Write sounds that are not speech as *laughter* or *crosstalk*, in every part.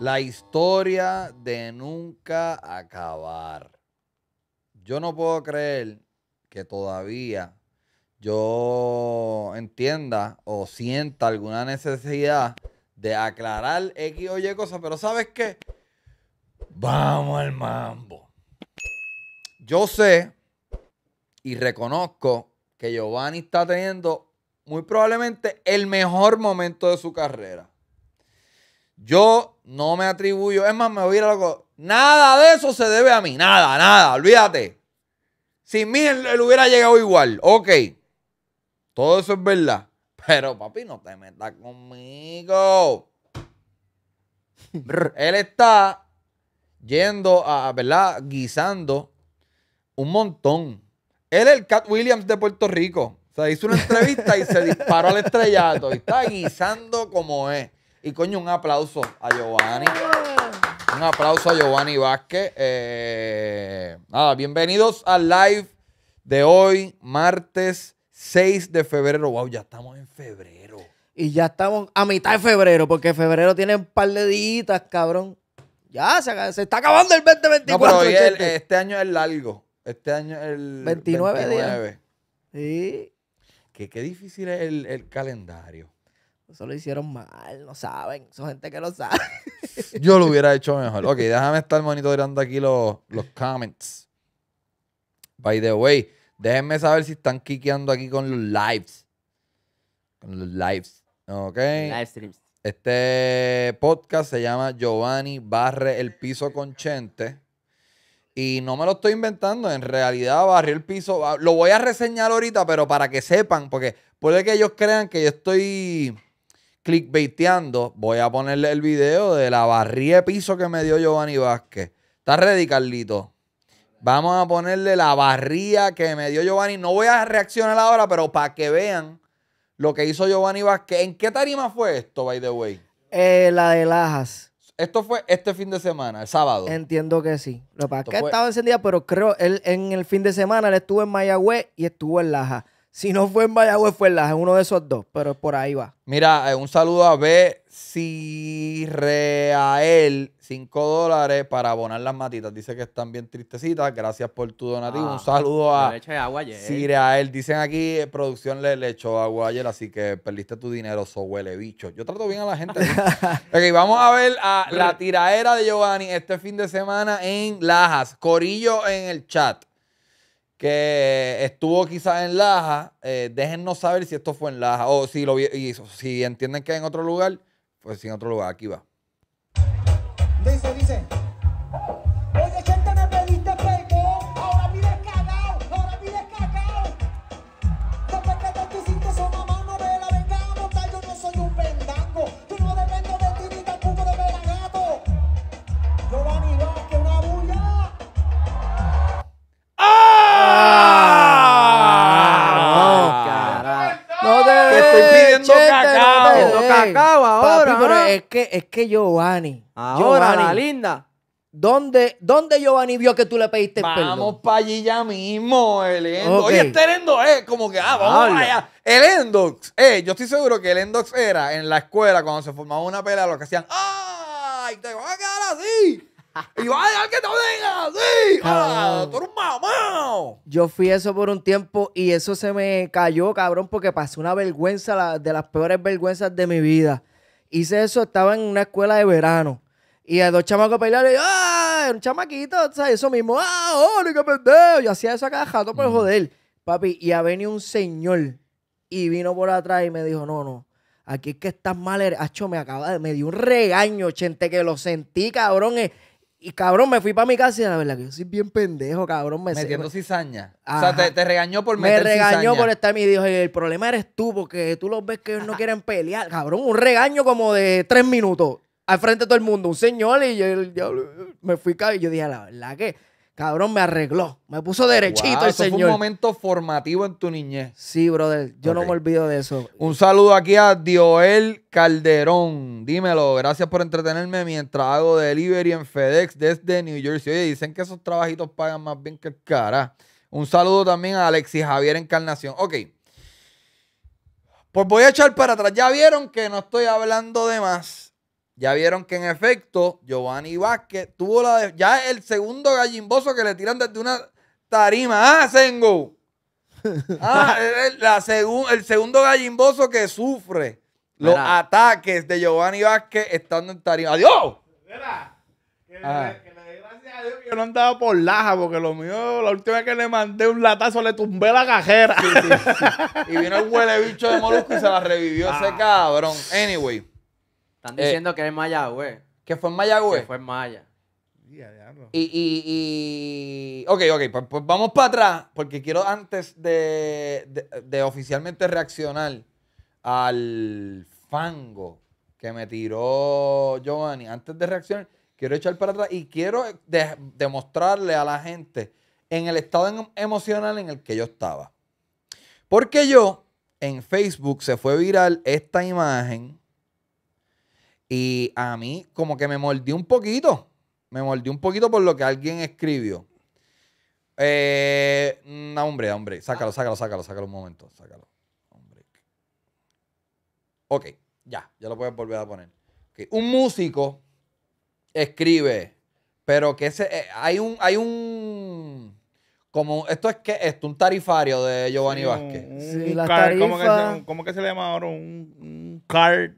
La historia de nunca acabar. Yo no puedo creer que todavía yo entienda o sienta alguna necesidad de aclarar X o Y cosas, pero ¿sabes qué? Vamos al mambo. Yo sé y reconozco que Giovanni está teniendo muy probablemente el mejor momento de su carrera. Yo no me atribuyo. Es más, me hubiera loco. Nada de eso se debe a mí. Nada, nada. Olvídate. Si mí él, hubiera llegado igual. Ok. Todo eso es verdad. *laughs* Pero, papi, no te metas conmigo. *laughs* él está yendo a, ¿verdad? Guisando un montón. Él es el Cat Williams de Puerto Rico. O sea, hizo una entrevista y se disparó al estrellato. está guisando como es. Y coño, un aplauso a Giovanni. Un aplauso a Giovanni Vázquez. Eh, nada, bienvenidos al live de hoy, martes 6 de febrero. Wow, ya estamos en febrero. Y ya estamos a mitad de febrero, porque febrero tiene un par de días, cabrón. Ya, se, está acabando el 2024. No, pero este año es largo. Este año es el 29, Sí. Que qué difícil es el calendario. Eso lo hicieron mal, no saben. Son gente que lo sabe. *laughs* Yo lo hubiera hecho mejor. Ok, déjame estar monitoreando aquí los, comments. By the way, déjenme saber si están quiqueando aquí con los lives. Con los lives. Ok. Live streams. Este podcast se llama Giovanni Barre el Piso con Chente. Y no me lo estoy inventando. En realidad, barre el piso. Ah, lo voy a reseñar ahorita, pero para que sepan, porque puede que ellos crean que yo estoy clickbaiteando, voy a ponerle el video de la barría de piso que me dio Giovanni Vázquez. ¿Estás ready, Carlito? Vamos a ponerle la barría que me dio Giovanni. No voy a reaccionar ahora, pero para que vean lo que hizo Giovanni Vázquez. ¿En qué tarima fue esto, by the way? Eh, la de Lajas. Esto fue este fin de semana, el sábado. Entiendo que sí. Lo que pasa es que estaba encendida, pero creo él en el fin de semana él estuvo en Mayagüez y estuvo en Lajas. Si no fue en Vallagüe, fue en Lajas, uno de esos dos, pero por ahí va. Mira, eh, un saludo a B. Reael, 5 dólares para abonar las matitas. Dice que están bien tristecitas. Gracias por tu donativo. Ah, un saludo a le eché Dicen aquí, eh, producción le, le, echó agua ayer, así que perdiste tu dinero, so huele bicho. Yo trato bien a la gente. *laughs* ok, vamos a ver a la tiraera de Giovanni este fin de semana en Lajas. Corillo en el chat que estuvo quizás en Laja, eh, déjenos saber si esto fue en Laja o si, lo si entienden que es en otro lugar, pues en otro lugar, aquí va. Dice, dice. Pero es que, es que Giovanni. Giovanni, la linda. ¿Dónde, Giovanni vio que tú le pediste vamos perdón? Vamos para allí ya mismo, el Endox. Oye, este Elendox es como que, ah, vamos para allá. El Endox, eh, yo estoy seguro que el Endox era en la escuela cuando se formaba una pelea, lo que hacían, ¡ay! ¡Te vas a quedar así! ¡Y vas a dejar que te venga así! Ah, ¡Tú eres un mamón! Yo fui eso por un tiempo y eso se me cayó, cabrón, porque pasé una vergüenza, de las peores vergüenzas de mi vida. Hice eso, estaba en una escuela de verano. Y a dos chamacos pelearon, y ¡ah! Un chamaquito, ¿sabes? Eso mismo, ¡ah! ¡Oh, ni qué pendejo! Yo hacía eso a cada jato por pues, joder. Papi, y ha venido un señor y vino por atrás y me dijo, no, no, aquí es que estás mal, er-". me acaba de, me dio un regaño, gente. que lo sentí, cabrón. Eh y cabrón, me fui para mi casa y la verdad que yo soy bien pendejo, cabrón. Me Metiendo cizaña. O sea, te, te, regañó por meter Me regañó por estar mi dijo, El problema eres tú, porque tú los ves que ellos no quieren pelear. Cabrón, un regaño como de tres minutos al frente de todo el mundo. Un señor y yo, me fui y yo dije, la verdad que Cabrón, me arregló. Me puso derechito wow, eso Fue un momento formativo en tu niñez. Sí, brother. Yo no me olvido de eso. Un saludo aquí a Dioel Calderón. Dímelo. Gracias por entretenerme mientras hago delivery en FedEx desde New Jersey. Oye, dicen que esos trabajitos pagan más bien que el cara. Un saludo también a Alexis Javier Encarnación. Ok. Pues voy a echar para atrás. Ya vieron que no estoy hablando de más ya vieron que en efecto Giovanni Vázquez tuvo la de, ya el segundo gallimboso que le tiran desde una tarima. ¡Ah, Sengo! *laughs* Ah, el, la el segundo gallimboso que sufre los ataques de Giovanni Vázquez estando en tarima. ¡Adiós! que, le, ah. gracias a Dios que yo no andaba por laja, porque lo mío, la última vez que le mandé un latazo le tumbé la cajera. Y vino el huele bicho de Molusco y se la revivió ah. ese cabrón. Anyway. Están eh, diciendo que es maya, güey. ¿Que fue en Que fue Maya. Y, y, y... Ok, ok, pues, pues vamos para atrás, porque quiero antes de, oficialmente reaccionar al fango que me tiró Giovanni, antes de reaccionar, quiero echar para atrás y quiero demostrarle a la gente en el estado em, emocional en el que yo estaba. Porque yo en Facebook se fue viral esta imagen y a mí como que me mordió un poquito. Me mordió un poquito por lo que alguien escribió. no, eh, mm, hombre, hombre. Sácalo, sácalo, sácalo, sácalo un momento. Sácalo. Ok, ya. Ya lo puedes volver a poner. Un músico escribe, pero que se, eh, hay un... Hay un como esto es que esto un tarifario de Giovanni Vázquez. ¿cómo, que se, le llama ahora? un card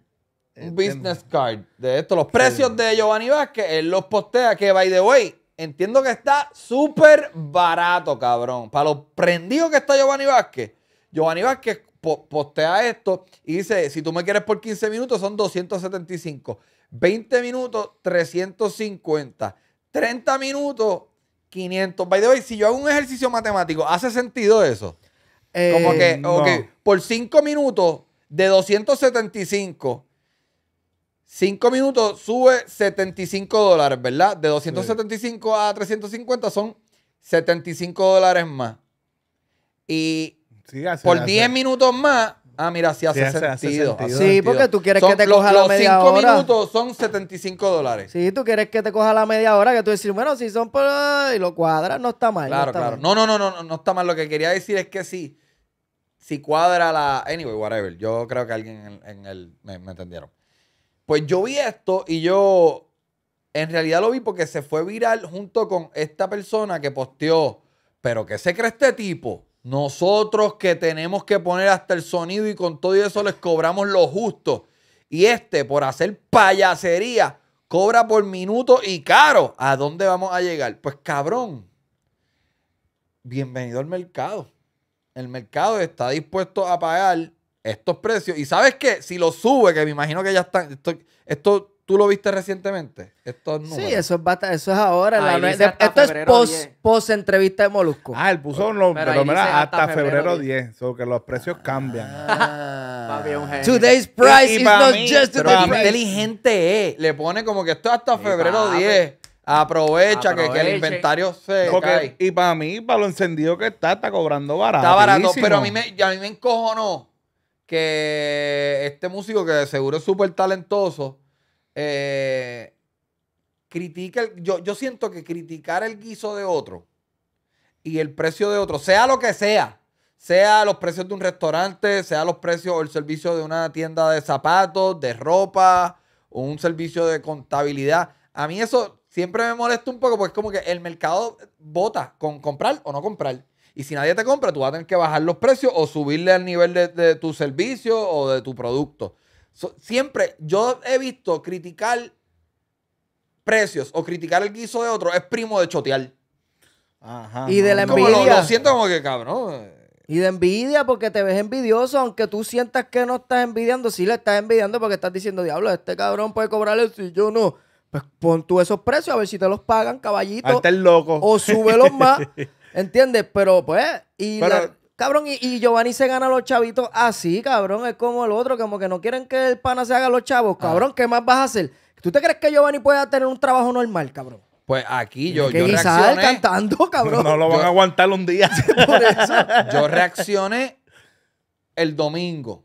eh, un eh, business em, card de esto. Los precios de Giovanni Vázquez, él los postea que, by the way, entiendo que está súper barato, cabrón. Para lo prendido que está Giovanni Vázquez, Giovanni Vázquez postea esto y dice, si tú me quieres por 15 minutos son 275, 20 minutos 350, 30 minutos 500. By the way, si yo hago un ejercicio matemático, ¿hace sentido eso? Eh, Como que, por 5 minutos de 275 5 minutos sube 75 dólares, ¿verdad? De 275 a 350 son 75 dólares más. Y por 10 minutos más, ah, mira, si hace, sentido. Sí, porque tú quieres que te coja la media hora. Los 5 minutos son 75 dólares. Sí, tú quieres que te coja la media hora, que tú decís, bueno, si son por... y lo cuadras, no está mal. Claro, claro. No, no, no, no, no está mal. Lo que quería decir es que sí, si cuadra la... Anyway, whatever. Yo creo que alguien en, el... me entendieron. Pues yo vi esto y yo en realidad lo vi porque se fue viral junto con esta persona que posteó, pero ¿qué se cree este tipo? Nosotros que tenemos que poner hasta el sonido y con todo eso les cobramos lo justo. Y este, por hacer payasería, cobra por minuto y caro. ¿A dónde vamos a llegar? Pues cabrón, bienvenido al mercado. El mercado está dispuesto a pagar estos precios. Y sabes que si lo sube, que me imagino que ya están, esto, tú lo viste recientemente, estos Sí, eso es, eso es ahora. la, esto es post, entrevista de Molusco. Ah, él puso pero, hasta, febrero 10, 10 que los precios ah. cambian. Ah. *laughs* Today's price is not just today's price. inteligente Le pone como que esto hasta febrero 10. Aprovecha, que, el inventario se Y para mí, para lo encendido que está, está cobrando barato. Está barato, pero a mí me, a mí me encojonó que este músico que seguro es súper talentoso, eh, critica yo, yo siento que criticar el guiso de otro y el precio de otro, sea lo que sea, sea los precios de un restaurante, sea los precios o el servicio de una tienda de zapatos, de ropa, o un servicio de contabilidad. A mí eso siempre me molesta un poco porque es como que el mercado vota con comprar o no comprar. Y si nadie te compra, tú vas a tener que bajar los precios o subirle al nivel de, tu servicio o de tu producto. siempre yo he visto criticar precios o criticar el guiso de otro es primo de chotear. Ajá, y de la envidia. lo, siento como que cabrón. Y de envidia, porque te ves envidioso, aunque tú sientas que no estás envidiando, sí le estás envidiando porque estás diciendo, diablo, este cabrón puede cobrarle si yo no. Pues pon tú esos precios a ver si te los pagan, caballito. Ahí loco. O súbelos más. *laughs* ¿Entiendes? Pero pues, y cabrón, y, Giovanni se gana a los chavitos así, cabrón. Es como el otro, como que no quieren que el pana se haga los chavos, ah. cabrón. ¿Qué más vas a hacer? ¿Tú te crees que Giovanni pueda tener un trabajo normal, cabrón? Pues aquí yo, yo reaccioné. cantando, *laughs* cabrón. No, lo van a aguantar un día. *laughs* Por eso. Yo reaccioné el domingo.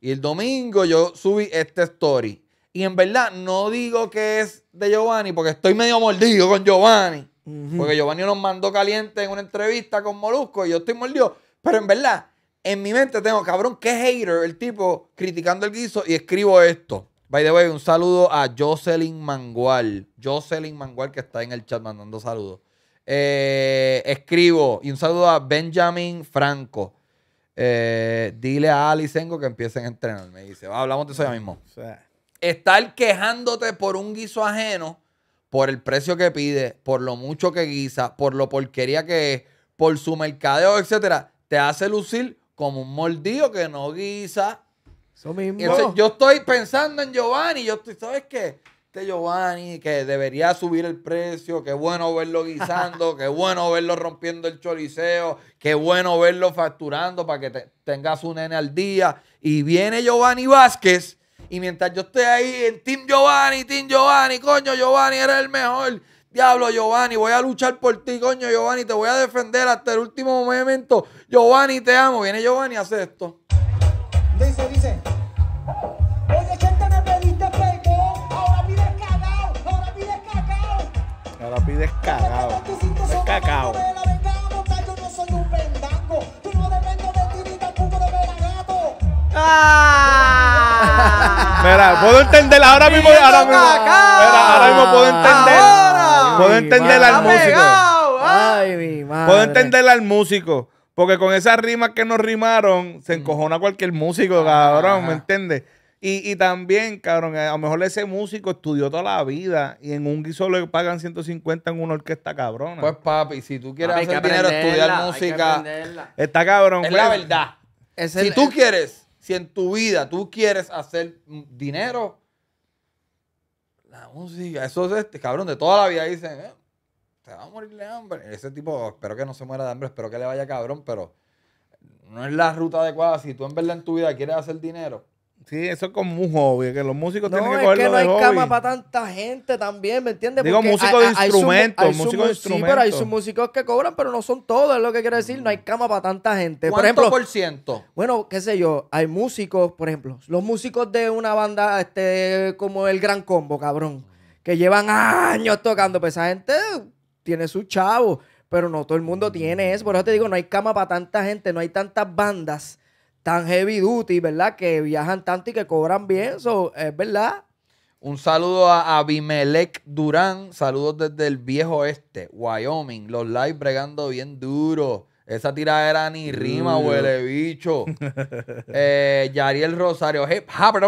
Y el domingo yo subí esta story. Y en verdad no digo que es de Giovanni porque estoy medio mordido con Giovanni. Porque Giovanni nos mandó caliente en una entrevista con Molusco y yo estoy mordido. Pero en verdad, en mi mente tengo, cabrón, qué hater el tipo criticando el guiso y escribo esto. By the way, un saludo a Jocelyn Mangual. Jocelyn Mangual que está en el chat mandando saludos. Eh, escribo y un saludo a Benjamin Franco. Eh, dile a Alicengo que empiecen a entrenar. Me dice, hablamos de eso ya mismo. Estar quejándote por un guiso ajeno por el precio que pide, por lo mucho que guisa, por lo porquería que es, por su mercadeo, etcétera, te hace lucir como un mordido que no guisa. Eso mismo. yo estoy pensando en Giovanni, yo estoy, ¿sabes qué? Este Giovanni que debería subir el precio, qué bueno verlo guisando, qué bueno verlo rompiendo el choriceo, qué bueno verlo facturando para que tengas un su nene al día. Y viene Giovanni Vázquez y mientras yo esté ahí en Team Giovanni, Team Giovanni, coño, Giovanni, eres el mejor. Diablo, Giovanni, voy a luchar por ti, coño, Giovanni, te voy a defender hasta el último momento. Giovanni, te amo. Viene Giovanni a hace esto. Dice, dice. Oye, gente, me pediste perdón. Ahora pides cacao, ahora pides cacao. Ahora pides cagao. Es cacao. Ah! Mira, puedo entender ahora mismo. Ahora mismo, ahora mismo puedo entender. puedo entender al músico. Ah. Ay, mi madre. Puedo entender al músico. Porque con esas rimas que nos rimaron, se mm. encojona cualquier músico, cabrón, ¿me entiendes? Y, también, cabrón, eh, a lo mejor ese músico estudió toda la vida y en un guiso le pagan 150 en una orquesta cabrona. Pues papi, si tú quieres hacer dinero, estudiar música, está cabrón. Es pues. la verdad. si tú quieres si en tu vida tú quieres hacer dinero, la música, eso es este, cabrón, de toda la vida dicen, eh, te va a morir de hambre. Ese tipo, espero que no se muera de hambre, espero que le vaya cabrón, pero no es la ruta adecuada. Si tú en verdad en tu vida quieres hacer dinero, Sí, eso es como un hobby, que los músicos tienen que No, es que no hay cama para tanta gente también, ¿me entiendes? Digo, músicos de instrumentos, músicos de instrumentos. Sí, pero hay sus músicos que cobran, pero no son todos, es lo que quiero decir, no hay mm. cama para tanta gente. por, ejemplo, por ciento? Bueno, qué sé yo, hay músicos, por ejemplo, los músicos de una banda este como el Gran Combo, cabrón, que llevan años tocando, pues esa gente tiene su chavo, pero no todo el mundo tiene eso, por eso te digo, no hay cama para tanta gente, no hay tantas bandas tan heavy duty, ¿verdad? Que viajan tanto y que cobran bien, eso es verdad. Un saludo a Abimelec Durán, saludos desde el viejo este, Wyoming, los live bregando bien duro. Esa era ni rima, huele bicho. *laughs* Eh, Yariel Rosario, Hip Hop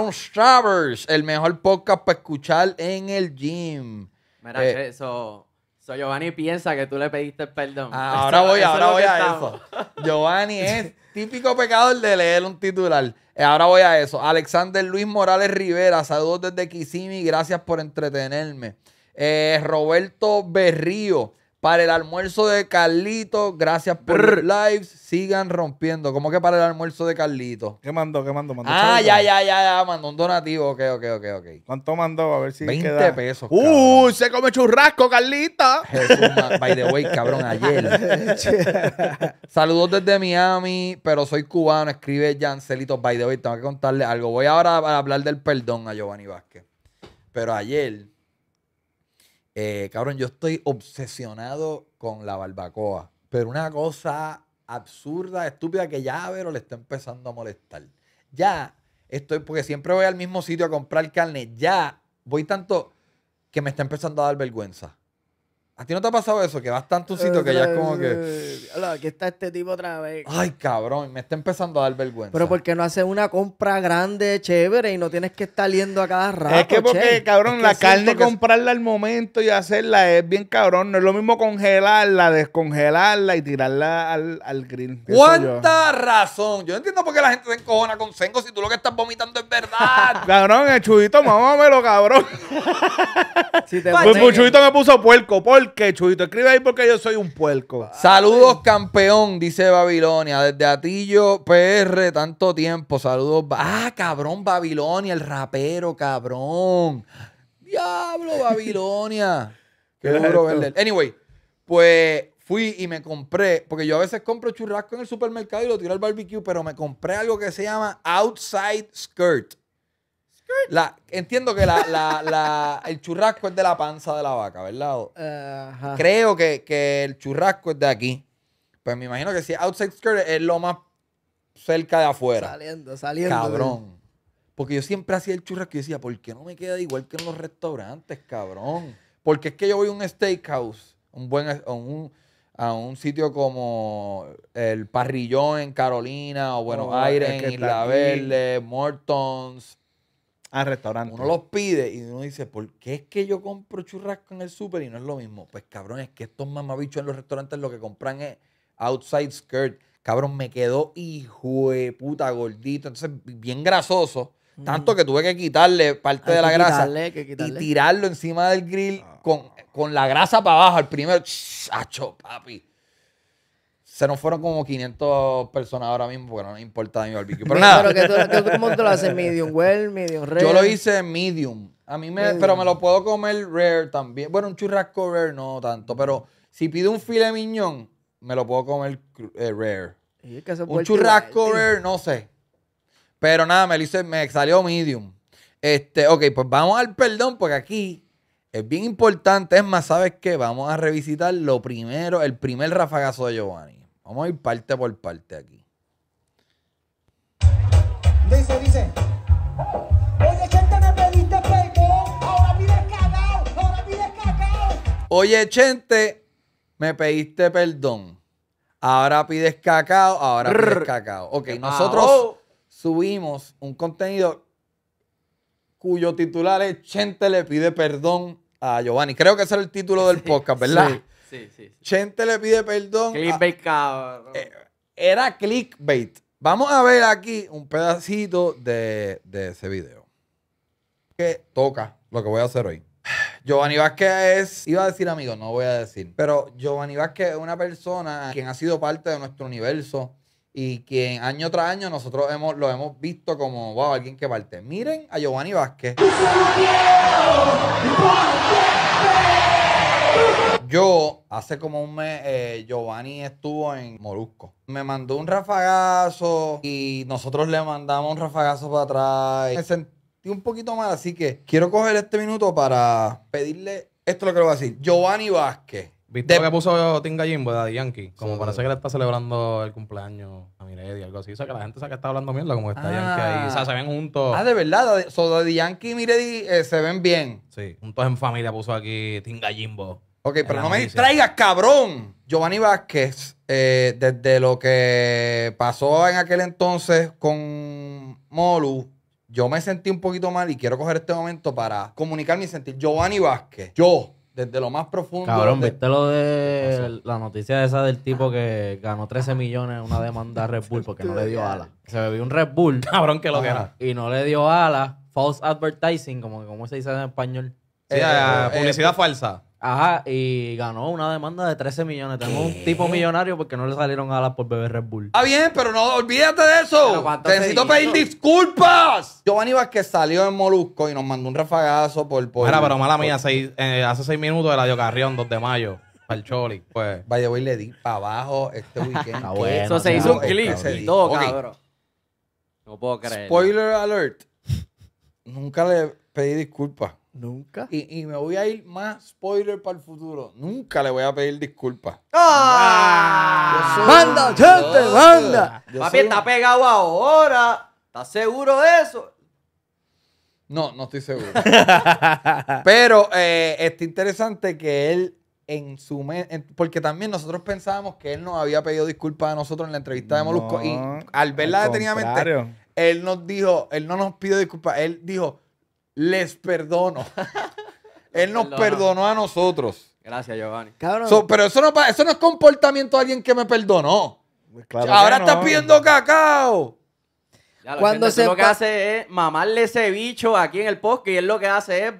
el mejor podcast para escuchar en el gym. Mira, eh, eso So Giovanni piensa que tú le pediste perdón. Ah, *laughs* ahora voy, ahora voy a eso. Giovanni es típico pecador de leer un titular. Eh, ahora voy a eso. Alexander Luis Morales Rivera, saludos desde Kisimi, gracias por entretenerme. Eh, Roberto Berrío, para el almuerzo de Carlito, gracias por lives. Sigan rompiendo. ¿Cómo que para el almuerzo de Carlito? ¿Qué mandó? ¿Qué mandó? ah, ya, ya, ya, ya. Mandó un donativo. Ok, ok, ok, ok. ¿Cuánto mandó? A ver si 20 pesos. ¡Uh! Se come churrasco, Carlita. Jesús, by the way, cabrón, ayer. *laughs* Saludos desde Miami, pero soy cubano. Escribe Jancelito. By the way, tengo que contarle algo. Voy ahora a hablar del perdón a Giovanni Vázquez. Pero ayer eh, cabrón, yo estoy obsesionado con la barbacoa. Pero una cosa absurda, estúpida, que ya veo le está empezando a molestar. Ya estoy, porque siempre voy al mismo sitio a comprar carne, ya voy tanto que me está empezando a dar vergüenza. ¿A ti no te ha pasado eso? Que vas tanto un que ya es como que. Eh, Aquí está este tipo otra vez. Ay, cabrón, me está empezando a dar vergüenza. Pero porque no haces una compra grande, chévere, y no tienes que estar yendo a cada rato. Es que porque, cabrón, la carne comprarla al momento y hacerla es bien cabrón. No es lo mismo congelarla, descongelarla y tirarla al, al grill. ¿Cuánta razón? Yo no entiendo por qué la gente se encojona con Sengo si tú lo que estás vomitando es verdad. *laughs* cabrón, el chudito, mamámelo, cabrón. *laughs* si te pues, pues el chudito me puso puerco, puerco. Que Chuito? Escribe ahí porque yo soy un puerco. Saludos, campeón, dice Babilonia. Desde Atillo, PR, tanto tiempo. Saludos. Ah, cabrón, Babilonia, el rapero, cabrón. Diablo, Babilonia. *laughs* qué duro Anyway, pues fui y me compré, porque yo a veces compro churrasco en el supermercado y lo tiro al barbecue, pero me compré algo que se llama outside skirt entiendo que el churrasco es de la panza de la vaca, ¿verdad? Creo que, el churrasco es de aquí. Pues me imagino que si outside skirt es lo más cerca de afuera. Saliendo, saliendo. Cabrón. Porque yo siempre hacía el churrasco y decía, ¿por qué no me queda igual que en los restaurantes, cabrón? Porque es que yo voy a un steakhouse, un buen, a un sitio como el Parrillón en Carolina o Buenos oh, Aires, en Isla Verde, Mortons al restaurante. Uno los pide y uno dice, ¿por qué es que yo compro churrasco en el súper y no es lo mismo? Pues cabrón, es que estos mamabichos en los restaurantes lo que compran es outside skirt. Cabrón, me quedó hijo de puta gordito. Entonces, bien grasoso. Tanto que tuve que quitarle parte de la grasa y tirarlo encima del grill con, con, la grasa para abajo. El primero, chacho, papi! Se nos fueron como 500 personas ahora mismo porque no nos importa mi barbecue. Pero nada. lo haces? ¿Medium well? ¿Medium rare? Yo lo hice medium. A mí me... Pero me lo puedo comer rare también. Bueno, un churrasco rare no tanto. Pero si pido un filet miñón, me lo puedo comer eh, rare. un churrasco rare, no sé. Pero nada, me lo hice, me salió medium. Este, ok, pues vamos al perdón porque aquí es bien importante. Es más, ¿sabes qué? Vamos a revisitar lo primero, el primer rafagazo de Giovanni. Vamos a ir parte por parte aquí. Dice, dice. Oye, Chente, me pediste perdón. Ahora pides cacao. Ahora pides cacao. Oye, Chente, me pediste perdón. Ahora pides cacao. Ahora pides cacao. Ok, nosotros subimos un contenido cuyo titular es Chente le pide perdón a Giovanni. Creo que ese era el título del podcast, ¿verdad? Sí. Sí, Chente le pide perdón. Clickbait, ah, cabrón. Eh, era clickbait. Vamos a ver aquí un pedacito de, ese video. Que toca lo que voy a hacer hoy. *sighs* Giovanni Vázquez es, iba a decir amigo, no voy a decir, pero Giovanni Vázquez es una persona quien ha sido parte de nuestro universo y quien año tras año nosotros hemos, lo hemos visto como, wow, alguien que parte. Miren a Giovanni Vázquez. Yo, hace como un mes, eh, Giovanni estuvo en Molusco. Me mandó un rafagazo y nosotros le mandamos un rafagazo para atrás. Me sentí un poquito mal, así que quiero coger este minuto para pedirle esto lo que le voy a decir. Giovanni Vázquez. ¿Viste lo que puso Tinga Jimbo de Yankee? Como parece que le está celebrando el cumpleaños a Miredi, algo así. O sea, que la gente sabe que está hablando mierda como que está Yankee ahí. O sea, se ven juntos. Ah, de verdad. So, Daddy Yankee y Miredi eh, se ven bien. Sí, juntos en familia puso aquí Tinga Jimbo. Ok, pero no me distraigas, cabrón. Giovanni Vázquez, eh, desde lo que pasó en aquel entonces con Molu, yo me sentí un poquito mal y quiero coger este momento para comunicar mi sentir. Giovanni Vázquez, yo, desde lo más profundo. Cabrón, viste lo de la noticia esa del tipo que ganó 13 millones en una demanda a Red Bull porque no le dio ala. Se bebió un Red Bull. *laughs* Cabrón, que lo que Y no le dio ala. False advertising, como, como se dice en español. Eh, sí, eh, publicidad falsa. Ajá, y ganó una demanda de 13 millones. Tenemos un tipo millonario porque no le salieron alas por beber Red Bull. Ah, bien, pero no olvídate de eso. Te necesito pedir disculpas. Giovanni Vázquez salió en Molusco y nos mandó un refagazo por... por Mira, pero mala mía, seis- eh, hace seis minutos de la Diocarrión Carrión, 2 de mayo, para el Choli. Pues, Vaya, hoy le di para abajo este *laughs* weekend. Eso se hizo un este clip todo, cabrón. No puedo creer. Spoiler alert. Nunca le pedí disculpas. Nunca. Y, me voy a ir más spoiler para el futuro. Nunca le voy a pedir disculpas. ¡Ah! ¡Manda, gente, manda! Papi, está pegado ahora. ¿Estás seguro de eso? No, no estoy seguro. *laughs* Pero eh, está interesante que él en su porque también nosotros pensábamos que él nos había pedido disculpas a nosotros en la entrevista de Molusco y al verla detenidamente, él nos dijo, él no nos pidió disculpas, él dijo, les perdono. *laughs* Él nos perdonó. a nosotros. Gracias, Giovanni. pero eso no, es comportamiento de alguien que me perdonó. Pues ahora estás pidiendo cacao. Cuando lo que hace es mamarle ese bicho aquí en el post y él lo que hace es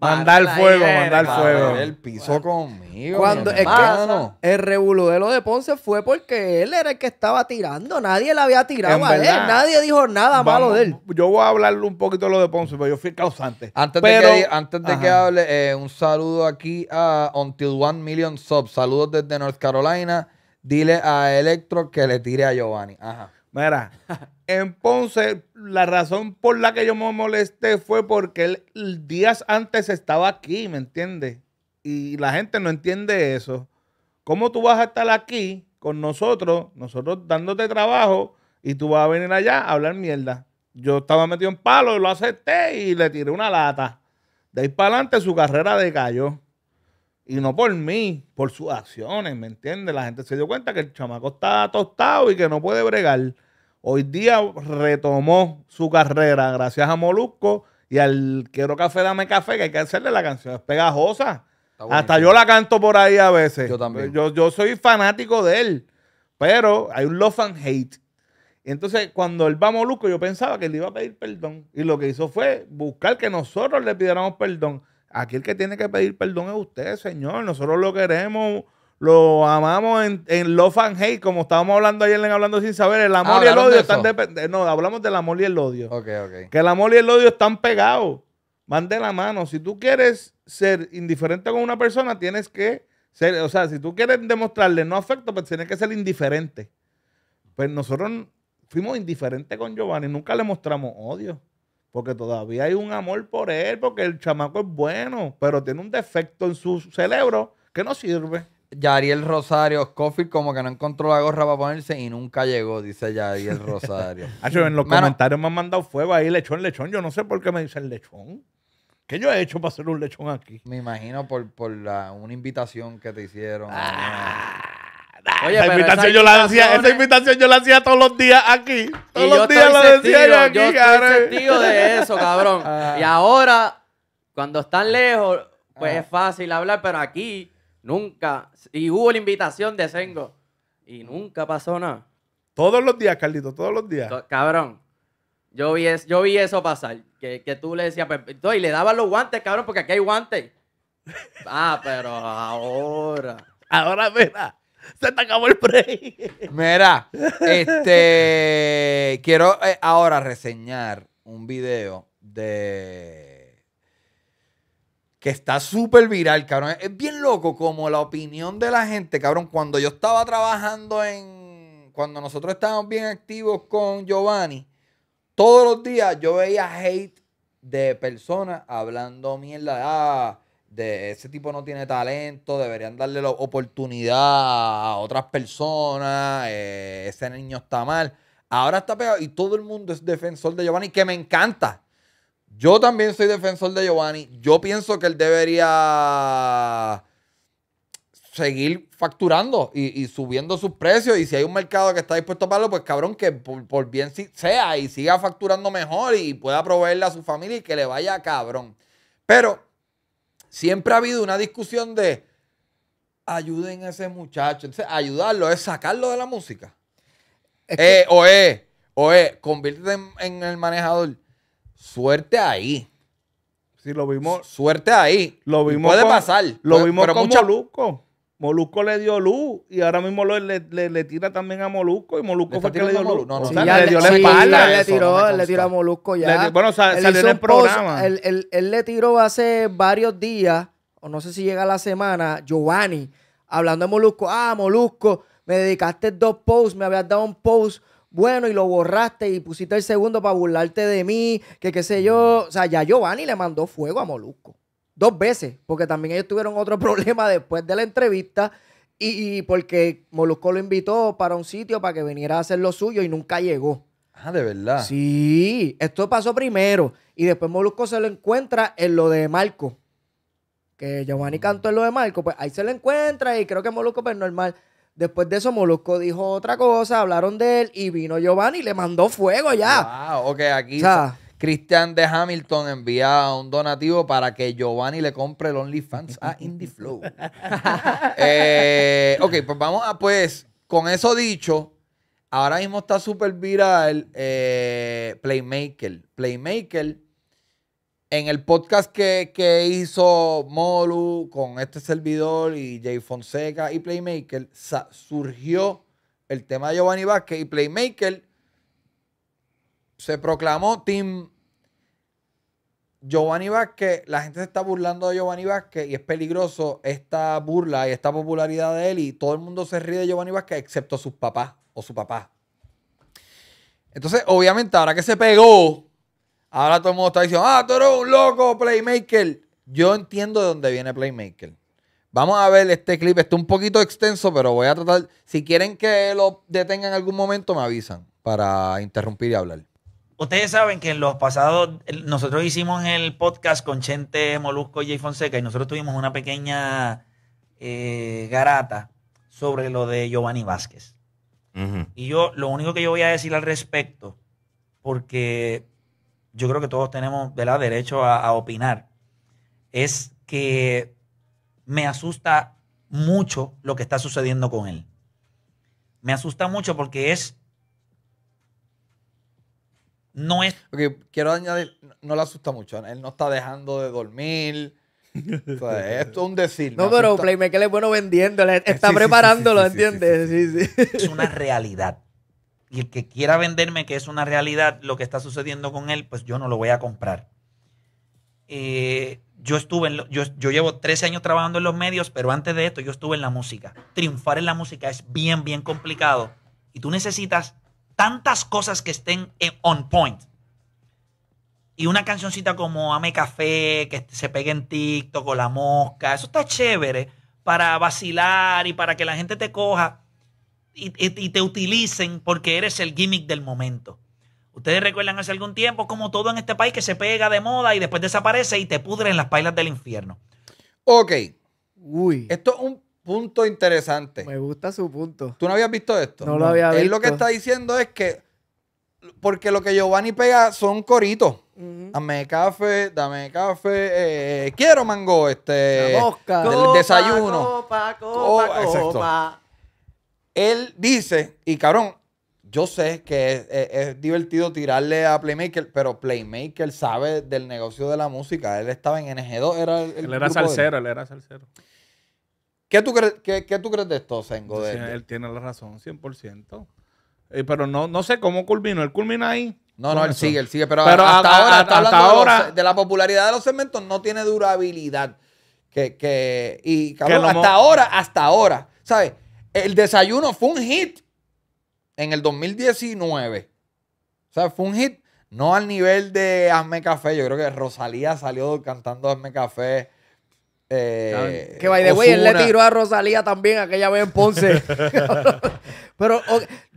Mandar fuego, mandar fuego. Él pisó conmigo. Cuando es que el revuelo de Ponce fue porque él era el que estaba tirando. Nadie le había tirado a él. Nadie dijo nada malo de él. Yo voy a hablarle un poquito de lo de Ponce, pero yo fui causante. Antes pero, de que, antes de que hable, eh, un saludo aquí a Until One Million Subs. Saludos desde North Carolina. Dile a Electro que le tire a Giovanni. Ajá. Mira, *laughs* en Ponce la razón por la que yo me molesté fue porque él días antes estaba aquí, ¿me entiendes? Y la gente no entiende eso. ¿Cómo tú vas a estar aquí con nosotros, nosotros dándote trabajo, y tú vas a venir allá a hablar mierda? Yo estaba metido en palo, lo acepté y le tiré una lata. De ahí para adelante su carrera de decayó. Y no por mí, por sus acciones, ¿me entiendes? La gente se dio cuenta que el chamaco está tostado y que no puede bregar. Hoy día retomó su carrera gracias a Molusco y al Quiero Café, Dame Café, que hay que hacerle la canción. Es pegajosa. Hasta yo la canto por ahí a veces. Yo también. Yo, soy fanático de él. Pero hay un love and hate. Entonces, cuando él va a Molusco, yo pensaba que él iba a pedir perdón. Y lo que hizo fue buscar que nosotros le pidiéramos perdón. Aquí el que tiene que pedir perdón es usted, señor. Nosotros lo queremos lo amamos en, en, Love and Hate, como estábamos hablando ayer en Hablando Sin Saber, el amor ah, y el odio están dependiendo. No, hablamos del amor y el odio. Que el amor y el odio están pegados, van de la mano. Si tú quieres ser indiferente con una persona, tienes que ser, o sea, si tú quieres demostrarle no afecto, pues tienes que ser indiferente. Pues nosotros fuimos indiferentes con Giovanni, nunca le mostramos odio. Porque todavía hay un amor por él, porque el chamaco es bueno, pero tiene un defecto en su cerebro que no sirve. Yariel Rosario, Coffee como que no encontró la gorra para ponerse y nunca llegó, dice Yariel *laughs* Rosario. Ah, en los comentarios me han mandado fuego ahí, lechón, lechón. Yo no sé por qué me dicen lechón. ¿Qué yo he hecho para hacer un lechón aquí? Me imagino por, una invitación que te hicieron. Ah, esa, invitación yo la hacía, la todos los días aquí. Todos los días la decía yo aquí, Yo estoy de eso, *laughs* cabrón. Ah. Y ahora, cuando están lejos, pues ah. es fácil hablar, pero aquí Nunca. Y hubo la invitación de Sengo. Y nunca pasó nada. Todos los días, Carlito, todos los días. cabrón. Yo vi, es, yo vi eso pasar. Que, tú le decías, pues, y le daban los guantes, cabrón, porque aquí hay guantes. *laughs* Ah, pero ahora. Ahora, mira. Se te acabó el break. Mira, este. quiero eh, ahora reseñar un video de que está súper viral, cabrón. Es bien loco como la opinión de la gente, cabrón. Cuando yo estaba trabajando en. Cuando nosotros estábamos bien activos con Giovanni, todos los días yo veía hate de personas hablando mierda. Ah, de ese tipo no tiene talento, deberían darle la oportunidad a otras personas, eh, ese niño está mal. Ahora está pegado y todo el mundo es defensor de Giovanni, que me encanta. Yo también soy defensor de Giovanni. Yo pienso que él debería seguir facturando y, subiendo sus precios. Y si hay un mercado que está dispuesto a pagarlo, pues cabrón, que por, bien sea y siga facturando mejor y pueda proveerle a su familia y que le vaya cabrón. Pero siempre ha habido una discusión de ayuden a ese muchacho. Entonces, ayudarlo es sacarlo de la música. o es, o es, eh, conviértete en el manejador Suerte ahí. Sí, lo vimos. Suerte ahí. Lo vimos. Puede pasar. Lo vimos pero con mucha... Molusco. Molusco le dio luz y ahora mismo le, le, le tira también a Molusco y Molusco fue que le dio luz. No, no, sí, ya le dio la espalda. Le tiró, le tiró a Molusco ya. bueno, salió el programa. él, le tiró hace varios días, o no sé si llega la semana, Giovanni, hablando de Molusco. Ah, Molusco, me dedicaste dos posts, me habías dado un post bueno y lo borraste y pusiste el segundo para burlarte de mí, que qué sé yo. O sea, ya Giovanni le mandó fuego a Molusco. Dos veces, porque también ellos tuvieron otro *laughs* problema después de la entrevista y, porque Molusco lo invitó para un sitio para que viniera a hacer lo suyo y nunca llegó. Ah, de verdad. Sí, esto pasó primero y después Molusco se lo encuentra en lo de Marco. Que Giovanni mm. cantó en lo de Marco, pues ahí se lo encuentra y creo que Molusco es pues, normal. Después de eso, Molusco dijo otra cosa, hablaron de él y vino Giovanni y le mandó fuego ya. Ah, ok, aquí. Christian Cristian de Hamilton envía un donativo para que Giovanni le compre el OnlyFans a *laughs* Indie eh, ok, pues vamos a, pues, con eso dicho, ahora mismo está súper viral eh, Playmaker. Playmaker en el podcast que, hizo Molu con este servidor y Jay Fonseca y Playmaker, surgió el tema de Giovanni Vázquez y Playmaker se proclamó Team Giovanni Vázquez. La gente se está burlando de Giovanni Vázquez y es peligroso esta burla y esta popularidad de él y todo el mundo se ríe de Giovanni Vázquez excepto sus papás o su papá. Entonces, obviamente, ahora que se pegó, Ahora todo el mundo está diciendo, ah, tú eres un loco, Playmaker. Yo entiendo de dónde viene Playmaker. Vamos a ver este clip, está un poquito extenso, pero voy a tratar. Si quieren que lo detengan en algún momento, me avisan para interrumpir y hablar. Ustedes saben que en los pasados, nosotros hicimos el podcast con Chente Molusco y Jay Fonseca y nosotros tuvimos una pequeña eh, garata sobre lo de Giovanni Vázquez. Y yo, lo único que yo voy a decir al respecto, porque yo creo que todos tenemos derecho a, opinar, es que me asusta mucho lo que está sucediendo con él. Me asusta mucho porque es no es. quiero añadir, no le asusta mucho. Él no está dejando de dormir. *laughs* esto es un decir. No, pero Playmaker es bueno vendiéndole. Eh, está preparándolo, preparándolo, sí, sí, ¿entiendes? Es una realidad y el que quiera venderme que es una realidad lo que está sucediendo con él, pues yo no lo voy a comprar. Eh, yo estuve, en yo, yo, llevo 13 años trabajando en los medios, pero antes de esto yo estuve en la música. Triunfar en la música es bien, bien complicado y tú necesitas tantas cosas que estén en, on point. Y una cancioncita como Ame Café, que se pegue en TikTok o La Mosca, eso está chévere para vacilar y para que la gente te coja y, te utilicen porque eres el gimmick del momento. Ustedes recuerdan hace algún tiempo como todo en este país que se pega de moda y después desaparece y te pudre en las pailas del infierno. Ok. Uy. Esto es un punto interesante. Me gusta su punto. ¿Tú no habías visto esto? No, lo había visto. Él lo que está diciendo es que porque lo que Giovanni pega son coritos. Dame café, dame café, eh, quiero mango, este, La mosca. desayuno. copa, copa. Oh, copa él dice, y cabrón, yo sé que es, divertido tirarle a Playmaker, pero Playmaker sabe del negocio de la música. Él estaba en NG2, era el. Él era salsero, él. era salsero. ¿Qué tú, crees, qué, tú crees de esto, Sengo? él tiene la razón, 100%. Eh, pero no, no sé cómo culminó. Él culmina ahí. No, no, él sigue, él sigue. Pero, hasta, ahora, hasta, ahora, de, la popularidad de los segmentos, no tiene durabilidad. Que, que y cabrón, hasta ahora, hasta ahora, ¿sabes? El desayuno fue un hit en el 2019. O sea, fue un hit no al nivel de Hazme Café. Yo creo que Rosalía salió cantando Hazme Café. Eh, que by the way, él le tiró a Rosalía también aquella vez en Ponce. *laughs* *laughs* pero,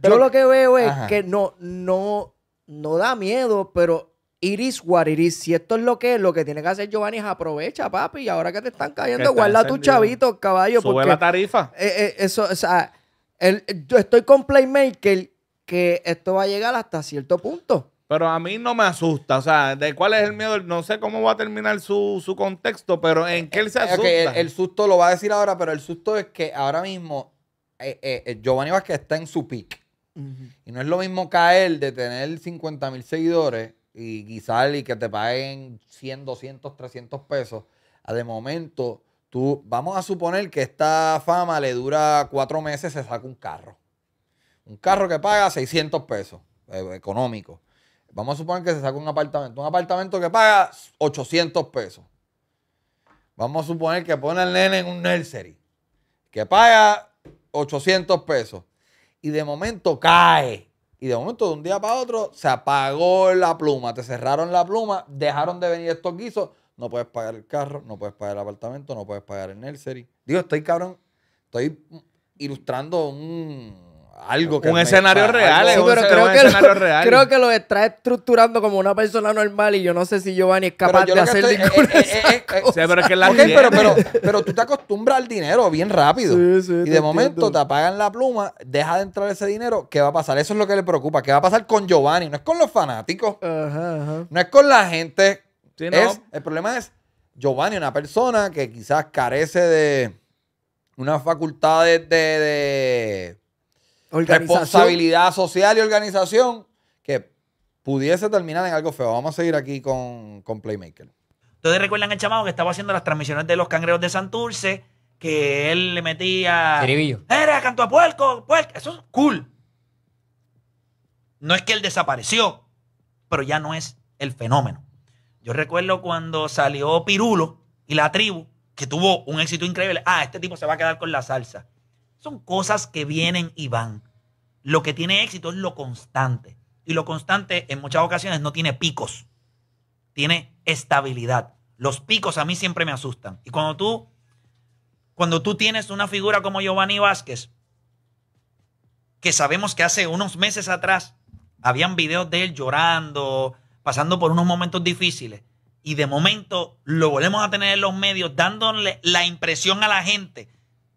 yo lo que veo es que no, no, no da miedo, pero Iris, guariris, what Si esto es lo que es, lo que tiene que hacer Giovanni es aprovecha, papi. Y ahora que te están cayendo, guarda tu chavito, caballo. Sube la tarifa. Eh, eh, eso, o sea, yo estoy con Playmaker que esto va a llegar hasta cierto punto. Pero a mí no me asusta. O sea, ¿de cuál es el miedo? No sé cómo va a terminar su, su contexto, pero ¿en qué él se eh, asusta? el, susto lo va a decir ahora, pero el susto es que ahora mismo eh, eh, Giovanni Vázquez está en su pick. Y no es lo mismo caer de tener 50 mil seguidores y guisar y que te paguen 100, 200, 300 pesos, ah, de momento tú, vamos a suponer que esta fama le dura cuatro meses, se saca un carro. Un carro que paga 600 pesos, eh, económico. Vamos a suponer que se saca un apartamento, un apartamento que paga 800 pesos. Vamos a suponer que pone al nene en un nursery, que paga 800 pesos. Y de momento cae y de momento, de un día para otro, se apagó la pluma, te cerraron la pluma, dejaron de venir estos guisos, no puedes pagar el carro, no puedes pagar el apartamento, no puedes pagar el nursery. Digo, estoy cabrón, estoy ilustrando un, algo que. Un escenario real, creo que, lo, real. creo que lo está estructurando como una persona normal y yo no sé si Giovanni es capaz de hacer ninguna eh, eh, eh, pero que la Ok, pero, tú te acostumbras al dinero bien rápido. Sí, sí, y de momento te apagan la pluma, deja de entrar ese dinero, ¿qué va a pasar? Eso es lo que le preocupa. ¿Qué va a pasar con Giovanni? No es con los fanáticos, Ajá, no es con la gente. el problema es Giovanni, una persona que quizás carece de una facultad de- responsabilidad social y organización que pudiese terminar en algo feo. Vamos a seguir aquí con, con Playmaker. Ustedes recuerdan el chamado que estaba haciendo las transmisiones de los cangreos de Santurce, que él le metía. Era canto a puerco. Eso es cool. No es que él desapareció, pero ya no es el fenómeno. Yo recuerdo cuando salió Pirulo y la tribu, que tuvo un éxito increíble. Ah, este tipo se va a quedar con la salsa. Son cosas que vienen y van. Lo que tiene éxito es lo constante. Y lo constante en muchas ocasiones no tiene picos, tiene estabilidad. Los picos a mí siempre me asustan. Y cuando tú, cuando tú tienes una figura como Giovanni Vázquez, que sabemos que hace unos meses atrás habían videos de él llorando, pasando por unos momentos difíciles, y de momento lo volvemos a tener en los medios dándole la impresión a la gente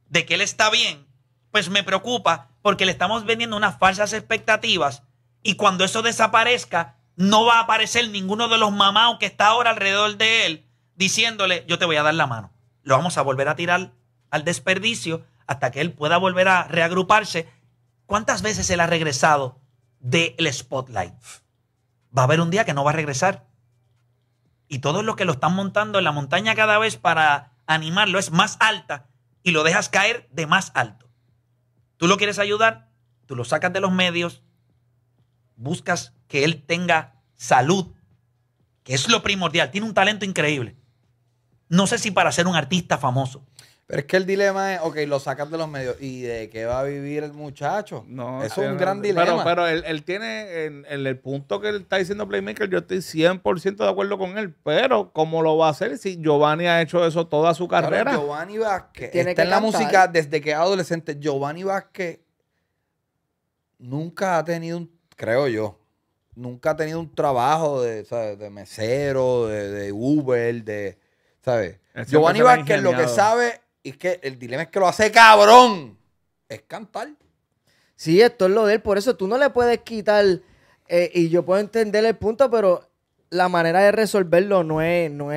de que él está bien pues me preocupa porque le estamos vendiendo unas falsas expectativas y cuando eso desaparezca, no va a aparecer ninguno de los mamados que está ahora alrededor de él diciéndole, yo te voy a dar la mano. Lo vamos a volver a tirar al desperdicio hasta que él pueda volver a reagruparse. ¿Cuántas veces él ha regresado del spotlight? Va a haber un día que no va a regresar. Y todos los que lo están montando en la montaña cada vez para animarlo es más alta y lo dejas caer de más alto. Tú lo quieres ayudar, tú lo sacas de los medios, buscas que él tenga salud, que es lo primordial. Tiene un talento increíble. No sé si para ser un artista famoso, pero es que el dilema es, ok, lo sacas de los medios. ¿Y de qué va a vivir el muchacho? No, es un eh, gran dilema. Pero, pero él, tiene, en, el punto que él está diciendo Playmaker, yo estoy 100% de acuerdo con él. Pero, ¿cómo lo va a hacer si Giovanni ha hecho eso toda su carrera? Giovanni Vázquez está en la música desde que es adolescente. Giovanni Vázquez nunca ha tenido un, creo yo, nunca ha tenido un trabajo de, mesero, de, de Uber, de, ¿sabes? Giovanni Vázquez lo que sabe y es que el dilema es que lo hace cabrón. Es cantar. Sí, esto es lo de él. Por eso tú no le puedes quitar. Eh, y yo puedo entender el punto, pero la manera de resolverlo no es, no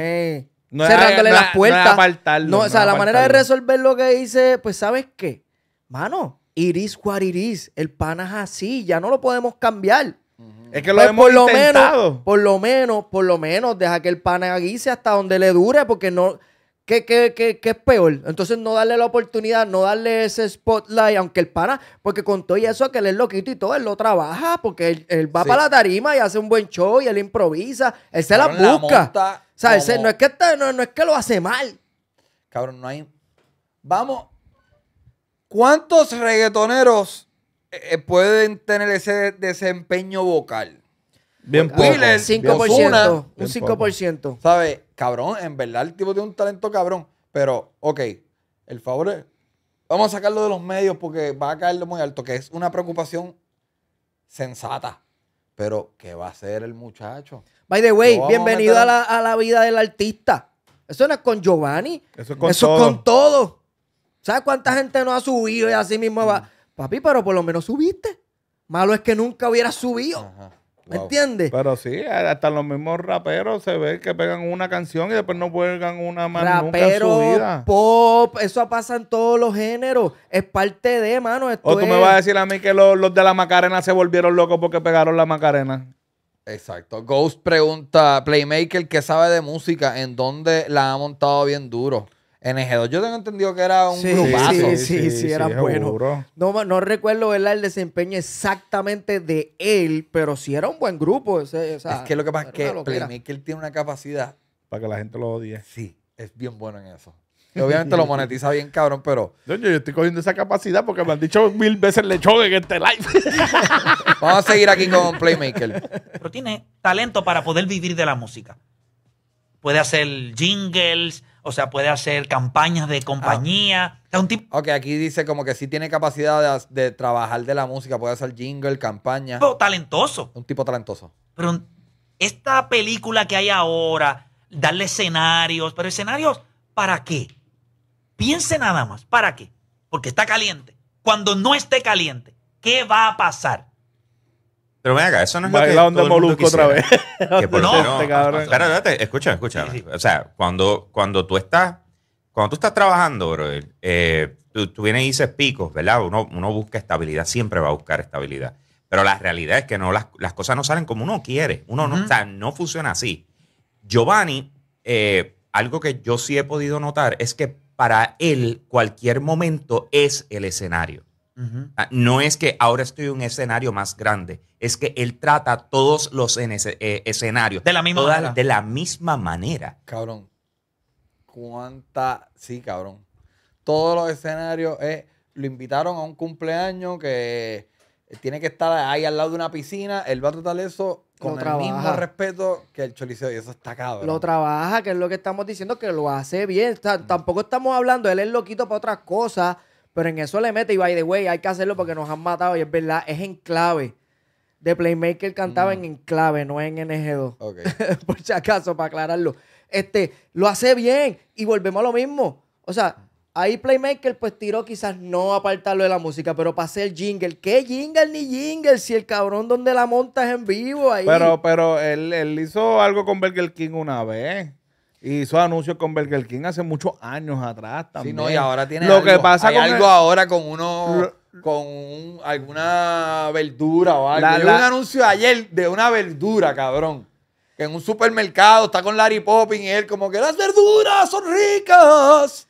cerrándole las puertas. No, es o sea, la manera de resolver lo que dice, pues, ¿sabes qué? Mano, iris cuariris. El pana es así, ya no lo podemos cambiar. Es que lo pues, hemos por Lo menos, por lo menos, por lo menos, deja que el pana aguise hasta donde le dure, porque no ¿Qué, qué, es peor? Entonces no darle la oportunidad, no darle ese spotlight, aunque él para porque con todo y eso que él es loquito y todo, él lo trabaja, porque él, va para la tarima y hace un buen show y él improvisa, él se la busca. o sea, no, es que no, es que lo hace mal. Cabrón, no hay. Vamos. ¿Cuántos reggaetoneros eh, eh, pueden tener ese desempeño vocal? Bien pues. Un 5%, un 5%. ¿Sabes? cabrón, en verdad el tipo tiene un talento cabrón. Pero, ok, el favor es, vamos a sacarlo de los medios porque va a caerlo muy alto, que es una preocupación sensata. Pero, ¿qué va a hacer el muchacho? By the way, bienvenido a, la, vida del artista. Eso no es con Giovanni. Eso es con todo. con todo. ¿Sabes cuánta gente no ha subido y así mismo va? Mm. Papi, pero por lo menos subiste. Malo es que nunca hubiera subido. Ajá. ¿Me entiendes? Pero sí, hasta los mismos raperos se ve que pegan una canción y después no vuelgan una más nunca en su vida. pop, eso pasa en todos los géneros. Es parte de, mano. Esto o tú me vas a decir a mí que los, los de la Macarena se volvieron locos porque pegaron la Macarena. Exacto. Ghost pregunta, Playmaker que sabe de música, ¿en dónde la ha montado bien duro? NG2. Yo tengo entendido que era un grupo grupazo. Sí, sí, sí, era bueno. No, no recuerdo el desempeño exactamente de él, pero sí era un buen grupo. es que lo que pasa es que Playmaker tiene una capacidad. Para que la gente lo odie. Sí, es bien bueno en eso. Y obviamente lo monetiza bien, cabrón, pero. *laughs* Yo, yo estoy cogiendo esa capacidad porque me han dicho mil veces lechón en este live. *laughs* Vamos a seguir aquí con Playmaker. Pero tiene talento para poder vivir de la música puede hacer jingles, o sea, puede hacer campañas de compañía. Ah. un tipo. Ok, aquí dice como que sí tiene capacidad de, trabajar de la música, puede hacer jingle, campaña. tipo talentoso. Un tipo talentoso. Pero esta película que hay ahora, darle escenarios, pero escenarios, ¿para qué? Piense nada más, ¿para qué? Porque está caliente. Cuando no esté caliente, ¿qué va a pasar? Pero venga, eso no es lo que todo el otra vez. *laughs* Este escucha, escucha. O sea, cuando, cuando tú estás cuando tú estás trabajando, bro, eh, tú, vienes y dices picos, ¿verdad? Uno, uno, busca estabilidad, siempre va a buscar estabilidad. Pero la realidad es que no, las, cosas no salen como uno quiere. Uno no, o sea, no funciona así. Giovanni, eh, algo que yo sí he podido notar es que para él cualquier momento es el escenario. Ah, no es que ahora estoy en un escenario más grande, es que él trata todos los eh, escenarios de la misma manera. De la misma manera. Cabrón. ¿Cuánta? Sí, cabrón. Todos los escenarios eh, lo invitaron a un cumpleaños que eh, tiene que estar ahí al lado de una piscina. Él va a tratar eso con el mismo respeto que el choliseo. Y eso está cabrón. Lo trabaja, que es lo que estamos diciendo, que lo hace bien. Tampoco estamos hablando, él es loquito para otras cosas. Pero en eso le mete y by the way, hay que hacerlo porque nos han matado y es verdad, es en clave. De Playmaker cantaba en enclave, no en NG2. *laughs* Por si acaso, para aclararlo. Este, lo hace bien y volvemos a lo mismo. O sea, ahí Playmaker pues tiró quizás no apartarlo de la música, pero para hacer jingle. ¿Qué jingle ni jingle? Si el cabrón donde la monta es en vivo ahí. Pero, pero él, él hizo algo con Burger King una vez hizo anuncios con Burger King hace muchos años atrás también. no, y ahora tiene lo que pasa algo ahora con uno con alguna verdura o algo. un anuncio ayer de una verdura, cabrón. Que en un supermercado está con Larry Poppin y él como que las verduras son ricas.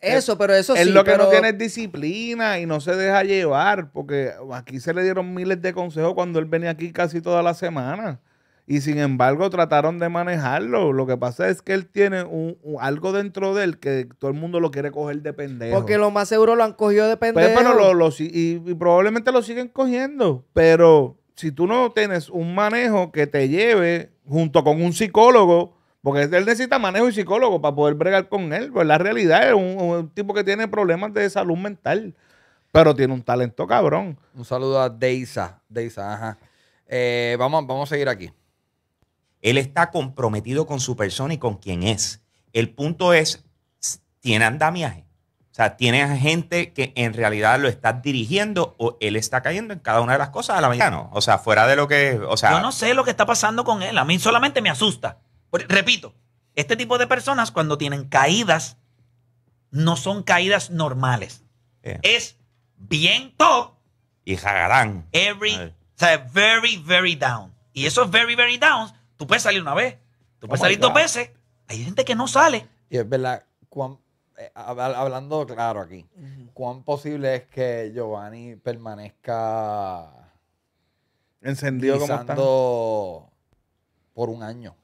Eso, pero eso es sí. Él lo que no tiene es disciplina y no se deja llevar, porque aquí se le dieron miles de consejos cuando él venía aquí casi toda la semana y sin embargo trataron de manejarlo. Lo que pasa es que él tiene un, algo dentro de él que todo el mundo lo quiere coger de pendejo. Porque lo más seguro lo han cogido de pues, pendejo. pero y, probablemente lo siguen cogiendo. Pero si tú no tienes un manejo que te lleve junto con un psicólogo, porque él necesita manejo y psicólogo para poder bregar con él. Pues la realidad es un, tipo que tiene problemas de salud mental, pero tiene un talento cabrón. Un saludo a Deisa. Deisa, ajá. Eh, vamos, vamos a seguir aquí. Él está comprometido con su persona y con quien es. El punto es, tiene andamiaje. O sea, tiene gente que en realidad lo está dirigiendo o él está cayendo en cada una de las cosas a la mañana. O sea, fuera de lo que... O sea, Yo no sé lo que está pasando con él. A mí solamente me asusta. Repito, este tipo de personas cuando tienen caídas, no son caídas normales. Eh. Es bien top. Y jagarán. Every, o sea, very, very down. Y esos very, very downs Tú puedes salir una vez, tú puedes oh salir dos veces. Hay gente que no sale. Y es verdad, eh, hablando claro aquí, ¿cuán posible es que Giovanni permanezca encendido como por un año?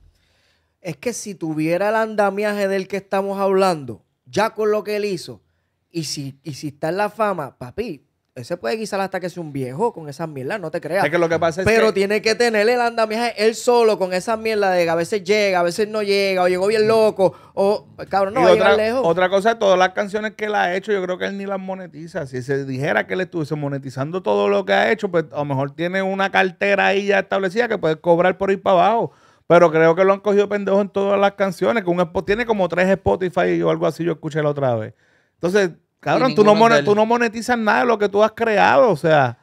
Es que si tuviera el andamiaje del que estamos hablando, ya con lo que él hizo, y si, y si está en la fama, papi, ese puede guisar hasta que sea un viejo con esas mierdas, no te creas. Pero tiene que tener el andamiaje él solo con esas mierdas de a veces llega, a veces no llega, o llegó bien mm. loco, o cabrón, no lejos. Otra cosa, todas las canciones que él ha hecho, yo creo que él ni las monetiza. Si se dijera que él estuviese monetizando todo lo que ha hecho, pues a lo mejor tiene una cartera ahí ya establecida que puede cobrar por ir para abajo. Pero creo que lo han cogido pendejo en todas las canciones. Que un, tiene como tres Spotify o algo así, yo escuché la otra vez. Entonces, Cabrón, tú no, monetizas nada de lo que tú has creado, o sea.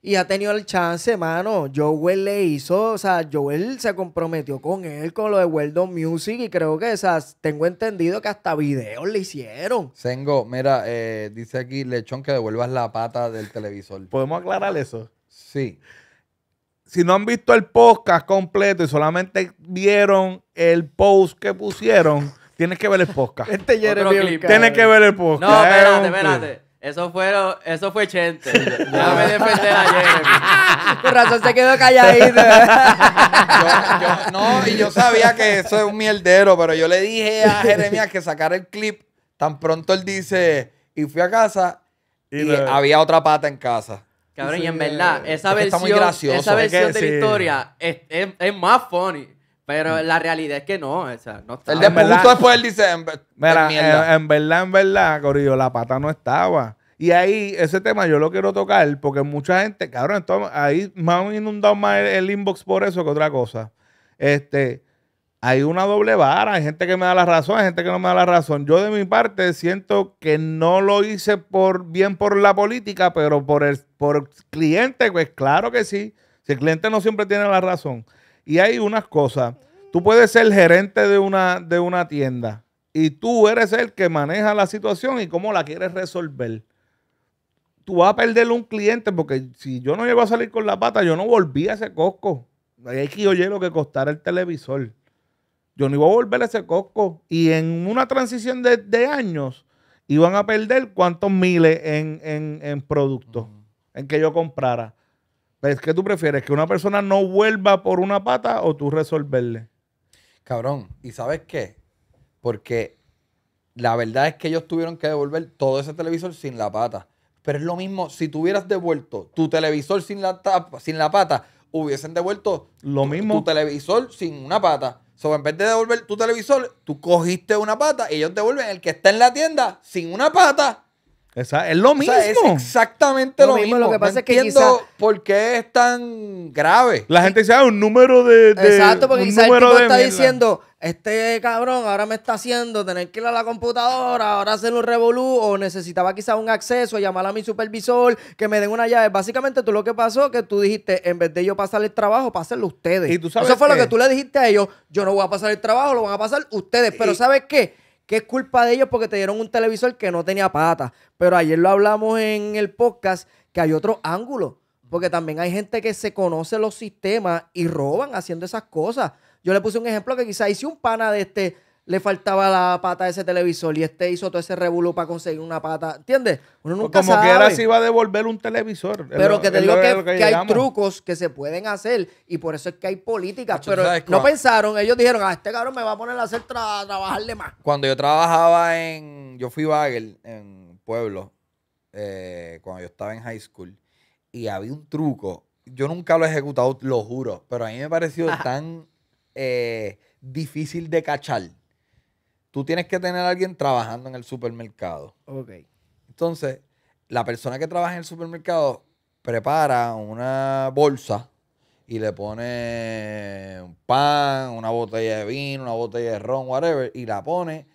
Y ha tenido el chance, mano. Joel le hizo, o sea, Joel se comprometió con él, con lo de World Music, y creo que, o tengo entendido que hasta videos le hicieron. Sengo, mira, eh, dice aquí Lechón que devuelvas la pata del televisor. ¿Podemos aclarar eso? Sí. Si no han visto el podcast completo y solamente vieron el post que pusieron. Tienes que ver el podcast. Este Jeremy Tienes que ver el podcast. No, espérate, espérate. Eso fue, eso fue Chente. Ya me defender a Jeremy. Tu razón se quedó calladito. no, y yo sabía que eso es un mierdero, pero yo le dije a Jeremías que sacara el clip. Tan pronto él dice, y fui a casa y, había otra pata en casa. Cabrón, y en verdad, esa versión, esa versión de la historia es, es más funny. Pero mm. la realidad es que no, o sea, no está. El después él dice, en, mira, en, verdad, en verdad, Corillo, la pata no estaba. Y ahí, ese tema yo lo quiero tocar porque mucha gente, cabrón, entonces, ahí me han inundado más el, inbox por eso que otra cosa. Este, hay una doble vara, hay gente que me da la razón, hay gente que no me da la razón. Yo de mi parte siento que no lo hice por bien por la política, pero por el por cliente, pues claro que sí. Si el cliente no siempre tiene la razón. Y hay unas cosas. Tú puedes ser gerente de una, de una tienda y tú eres el que maneja la situación y cómo la quieres resolver. Tú vas a perder un cliente porque si yo no llego a salir con la pata, yo no volví a ese Costco. Hay que oye lo que costara el televisor. Yo no iba a volver a ese coco. Y en una transición de, años, iban a perder cuántos miles en, en, productos en que yo comprara. Es que tú prefieres que una persona no vuelva por una pata o tú resolverle. Cabrón, ¿y sabes qué? Porque la verdad es que ellos tuvieron que devolver todo ese televisor sin la pata. Pero es lo mismo, si tuvieras devuelto tu televisor sin la, sin la pata, hubiesen devuelto lo tu, mismo. tu televisor sin una pata. So, en vez de devolver tu televisor, tú cogiste una pata y ellos devuelven el que está en la tienda sin una pata es lo mismo. es exactamente lo, mismo. Lo que pasa es que entiendo por qué es tan grave. La gente dice, ah, un número de, Exacto, porque quizás el tipo está diciendo, este cabrón ahora me está haciendo tener que ir a la computadora, ahora hacer un revolú, o necesitaba quizás un acceso, llamar a mi supervisor, que me den una llave. Básicamente tú lo que pasó, que tú dijiste, en vez de yo pasar el trabajo, pásenlo ustedes. ¿Y tú sabes Eso fue lo que tú le dijiste a ellos, yo no voy a pasar el trabajo, lo van a pasar ustedes. Pero ¿sabes qué? que es culpa de ellos porque te dieron un televisor que no tenía patas. Pero ayer lo hablamos en el podcast que hay otro ángulo. Porque también hay gente que se conoce los sistemas y roban haciendo esas cosas. Yo le puse un ejemplo que quizá hice un pana de este le faltaba la pata de ese televisor y este hizo todo ese revulo para conseguir una pata. ¿Entiendes? Uno pues nunca como que ahora se iba a devolver un televisor. Pero que te digo que, hay trucos que se pueden hacer y por eso es que hay políticas. pero no pensaron, ellos dijeron, a ah, este cabrón me va a poner a hacer trabajarle más. Cuando yo trabajaba en, yo fui bagel en Pueblo, eh, cuando yo estaba en high school, y había un truco. Yo nunca lo he ejecutado, lo juro, pero a mí me pareció *laughs* tan eh, difícil de cachar tú tienes que tener a alguien trabajando en el supermercado. Ok. Entonces, la persona que trabaja en el supermercado prepara una bolsa y le pone un pan, una botella de vino, una botella de ron, whatever, y la pone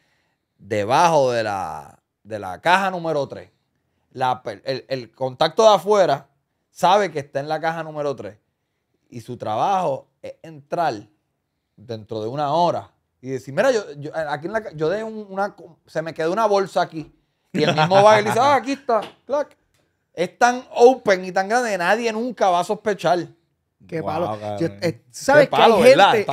debajo de la, caja número 3. el, el contacto de afuera sabe que está en la caja número 3 y su trabajo es entrar dentro de una hora y decir, mira, yo, yo aquí en la, yo dejé una, se me quedó una bolsa aquí. Y el mismo va y dice, ah, aquí está, Es tan open y tan grande nadie nunca va a sospechar. Qué palo. Eh, ¿Sabes qué? hay gente,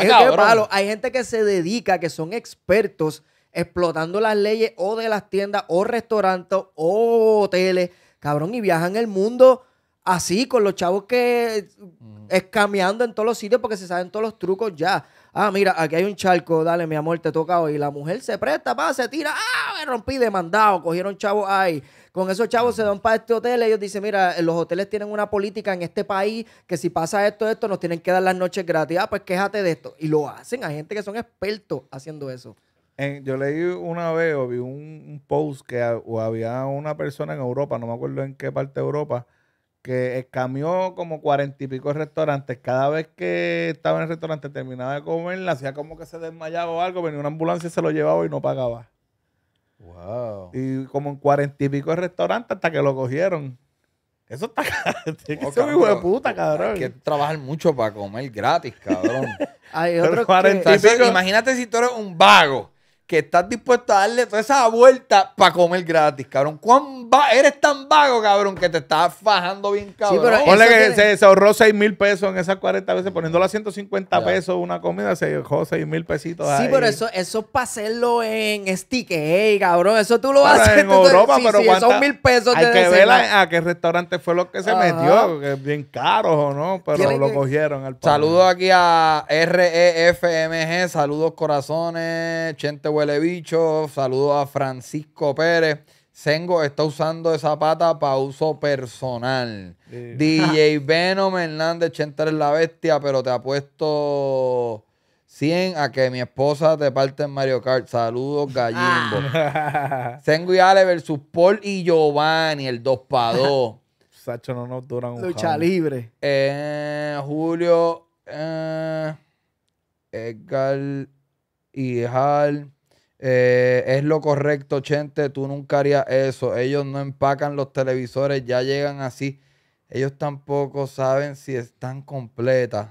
Hay gente que se dedica, que son expertos explotando las leyes o de las tiendas o restaurantes o hoteles, cabrón, y viajan el mundo así, con los chavos que mm. escameando en todos los sitios porque se saben todos los trucos ya. Ah, mira, aquí hay un charco, dale, mi amor, te toca hoy. La mujer se presta, pa, se tira, ah, me rompí, demandado, cogieron chavos ahí. Con esos chavos se dan para este hotel, ellos dicen, mira, eh, los hoteles tienen una política en este país que si pasa esto, esto, nos tienen que dar las noches gratis. Ah, pues quéjate de esto. Y lo hacen, a gente que son expertos haciendo eso. yo leí una vez o vi un, post que había una persona en Europa, no me acuerdo en qué parte de Europa, que cambió como cuarenta y pico restaurantes. Cada vez que estaba en el restaurante, terminaba de comer, la hacía como que se desmayaba o algo, venía una ambulancia se lo llevaba y no pagaba. Wow. Y como en cuarenta y pico restaurantes hasta que lo cogieron. Eso está *laughs* Tiene que oh, hijo de puta, cabrón. Hay que trabajar mucho para comer gratis, cabrón. *laughs* Hay Imagínate si tú eres un vago que estás dispuesto a darle toda esa vuelta para comer gratis, cabrón. ¿Cuán va eres tan vago, cabrón, que te estás fajando bien, cabrón? Sí, pero Ponle se, ahorró 6 mil pesos en esas 40 veces, poniéndola a 150 pesos una comida, se ahorró 6 mil pesitos. Sí, pero eso, eso es para hacerlo en stick, cabrón. Eso tú lo haces. En *laughs* Europa, pero sí, son mil pesos. Hay que ver a, qué restaurante fue lo que se metió, que es bien caro o no, pero lo cogieron. Al Saludos aquí a REFMG, saludos corazones, Chente huele bicho. Saludo a Francisco Pérez. Sengo está usando esa pata para uso personal. DJ *laughs* Venom Hernández, Chenter es la bestia, pero te apuesto 100 a que mi esposa te parte en Mario Kart. Saludos, Gallimbo. Ah. *laughs* Sengo y Ale versus Paul y Giovanni, el dos para *laughs* dos. Sacho no nos duran un Lucha libre. Eh, Julio, eh, Edgar y Hal. Eh, es lo correcto, Chente, tú nunca harías eso. Ellos no empacan los televisores, ya llegan así. Ellos tampoco saben si están completas.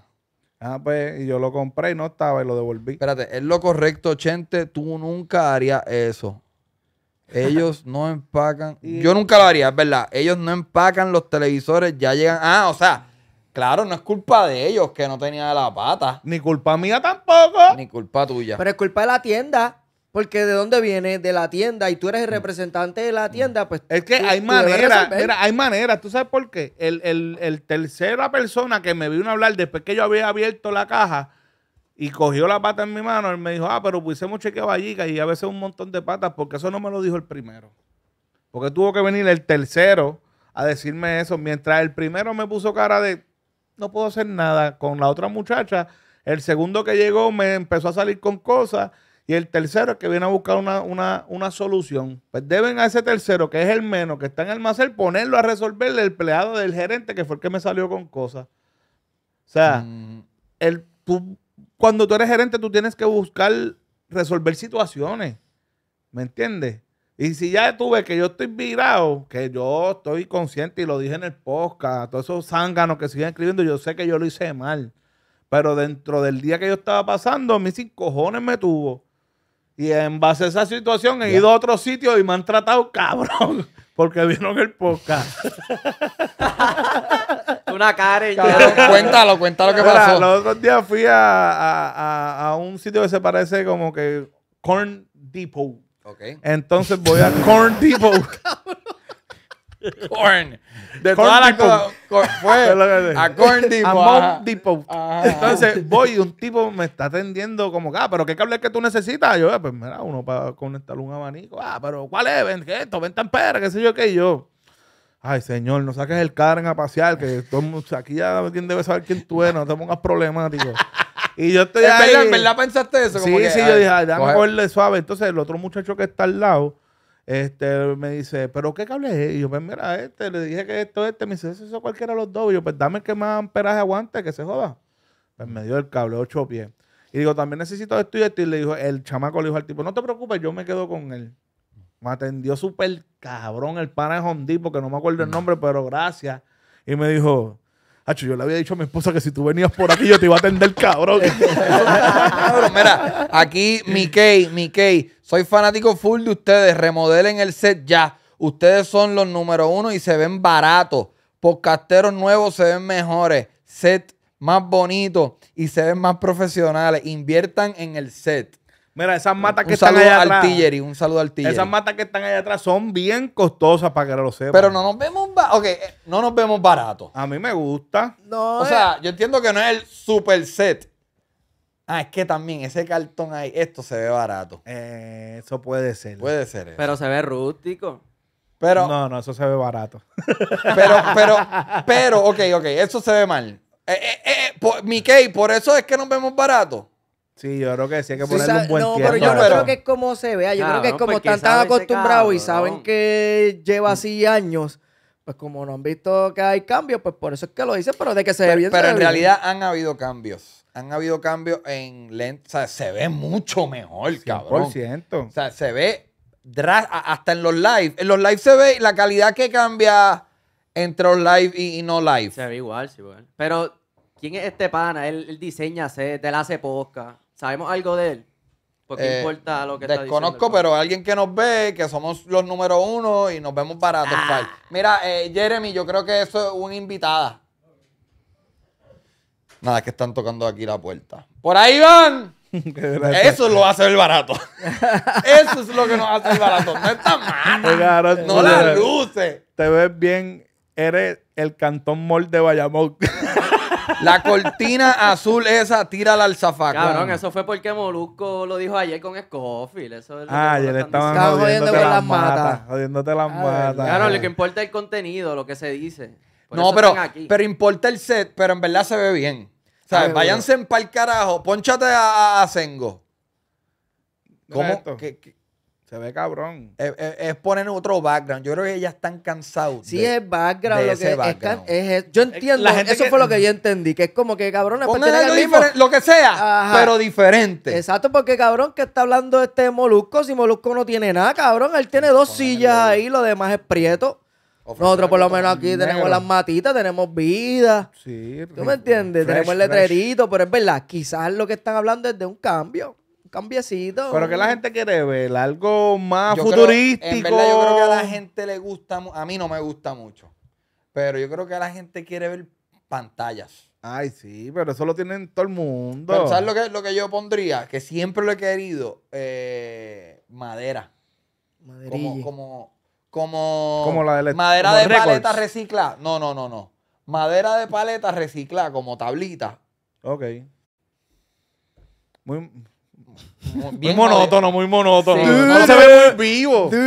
Ah, pues, yo lo compré y no estaba y lo devolví. Espérate, es lo correcto, Chente, tú nunca harías eso. Ellos *laughs* no empacan. Yo nunca lo haría, es verdad. Ellos no empacan los televisores, ya llegan. Ah, o sea, Claro, no es culpa de ellos que no tenía la pata. Ni culpa mía tampoco. Ni culpa tuya. Pero es culpa de la tienda. Porque de dónde viene, de la tienda, y tú eres el mm. representante de la mm. tienda, pues. Es que hay maneras, hay maneras. ¿Tú sabes por qué? El, el, el, tercera persona que me vino a hablar después que yo había abierto la caja y cogió la pata en mi mano, él me dijo, ah, pero pusimos chequeado allí y a veces un montón de patas, porque eso no me lo dijo el primero. Porque tuvo que venir el tercero a decirme eso, mientras el primero me puso cara de no puedo hacer nada con la otra muchacha. El segundo que llegó me empezó a salir con cosas y el tercero que viene a buscar una, solución, pues deben a ese tercero, que es el menos, que está en el almacén, ponerlo a resolverle el empleado del gerente, que fue el que me salió con cosas. O sea, mm. el, cuando tú eres gerente, tú tienes que buscar resolver situaciones. ¿Me entiendes? Y si ya tú que yo estoy virado, que yo estoy consciente y lo dije en el podcast, todos esos zánganos que siguen escribiendo, yo sé que yo lo hice mal. Pero dentro del día que yo estaba pasando, a mí sin cojones me tuvo. Y en base a esa situación he ido a otro sitio y me han tratado cabrón *laughs* porque vieron el podcast. *laughs* Una cara y cuéntalo, cuéntalo qué pasó. los otros días fui a, a, a, un sitio que se parece como que Corn Depot. Okay. Entonces voy a Corn Depot. *laughs* Corn. De todas las Fue *laughs* a Corn Depot. A Entonces voy y un tipo me está atendiendo como, ah, pero ¿qué cable es que tú necesitas? Yo, ah, pues mira, uno para conectar un abanico. Ah, pero ¿cuál es? ¿Ven qué esto? venta en pera? ¿Qué sé yo qué? yo, ay, señor, no saques el Karen a pasear, que todo, aquí ya quien debe saber quién tú eres, no te pongas problemático. Y yo estoy ahí. Verdad, ¿En verdad pensaste eso? Como sí, sí, yo dije, ay, déjame suave. Entonces el otro muchacho que está al lado este, me dice, ¿pero qué cable es? Y yo, pues mira, este, le dije que esto, este. Me dice, eso, es cualquiera de los dos. Y yo, pues dame el que más amperaje aguante, que se joda. Pues me dio el cable, ocho pies. Y digo, también necesito esto y esto. Y le dijo, el chamaco le dijo al tipo, no te preocupes, yo me quedo con él. Me atendió súper cabrón el pana de Hondi, porque no me acuerdo el nombre, pero gracias. Y me dijo, Hacho, yo le había dicho a mi esposa que si tú venías por aquí yo te iba a atender, cabrón. *laughs* mira, aquí Mikey, Mikey, soy fanático full de ustedes. Remodelen el set ya. Ustedes son los número uno y se ven baratos. Por casteros nuevos se ven mejores. Set más bonito y se ven más profesionales. Inviertan en el set. Mira, esas matas que están allá atrás. un saludo artillery. Esas matas que están allá atrás son bien costosas para que lo sepan. Pero no nos vemos baratos. Eh, no nos vemos barato. A mí me gusta. No. O eh. sea, yo entiendo que no es el super set. Ah, es que también ese cartón ahí, esto se ve barato. eso puede ser. Puede ser. Pero se ve rústico. Pero, no, no, eso se ve barato. *laughs* Pero, pero, pero, ok, ok, eso se ve mal. Eh, eh por, por eso es que nos vemos baratos? Sí, yo creo que sí hay que ponerle un buen no, pero yo no creo que es como se vea. Yo creo que es como pues, están tan este acostumbrados y saben que lleva así años. Pues como no han visto que hay cambios, pues por eso es que lo dicen, pero de que se ve bien. Pero en realidad han habido cambios. Han habido cambios en lente. O sea, se ve mucho mejor, 100%. cabrón. O sea, se ve hasta en los live. En los live se ve la calidad que cambia entre los live y, no live. Se ve igual, sí, igual. Pero, ¿quién es este pana? Él, diseña, se, te la hace posca. ¿Sabemos algo de él? Porque qué eh, importa lo que está diciendo. Desconozco, pero alguien que nos ve, que somos los número uno y nos vemos baratos. Ah. Mira, eh, Jeremy, yo creo que eso es una invitada. Nada, que están tocando aquí la puerta. ¡Por ahí van! *laughs* Eso lo hace el barato. *laughs* Eso es lo que nos hace el barato. No está mal. No la luces. Te ves bien. Eres el cantón mall de Bayamón. *laughs* La cortina azul esa, tira al zafacón. Cabrón, eso fue porque Molusco lo dijo ayer con Scofield. Eso ah, le estaban jodiendo jodiéndote las, matas. Mata, jodiéndote las matas. Claro, lo que importa es el contenido, lo que se dice. no, pero, pero importa el set, pero en verdad se ve bien. O sea, Váyanse en el carajo. Ponchate a, a Sengo. ¿Cómo? ¿Qué, qué se ve cabrón. Es, poner otro background. Yo creo que ya están cansados. Sí, es background. lo que Es, yo entiendo. eso fue lo que yo entendí. Que es como que, cabrón, lo que sea, pero diferente. Exacto, porque cabrón, que está hablando este Molusco. Si Molusco no tiene nada, cabrón. Él tiene dos sillas ahí, lo demás es prieto. Nosotros por lo menos aquí tenemos las matitas, tenemos vida. Sí. ¿Tú me entiendes? tenemos el letrerito, pero es verdad, quizás lo que están hablando es de un cambio cambiecito. Pero que la gente quiere ver, algo más futurístico. en verdad, yo creo que a la gente le gusta, a mí no me gusta mucho, pero yo creo que a la gente quiere ver pantallas. Ay, sí, pero eso lo tienen todo el mundo. ¿sabes lo que, lo que yo pondría? Que siempre lo he querido, eh, madera. Como, como, como, la de madera de paleta recicla. No, no, no, no. Madera de paleta recicla como tablita. Ok. Muy, muy monótono, muy monótono. No se ve muy vivo. *laughs*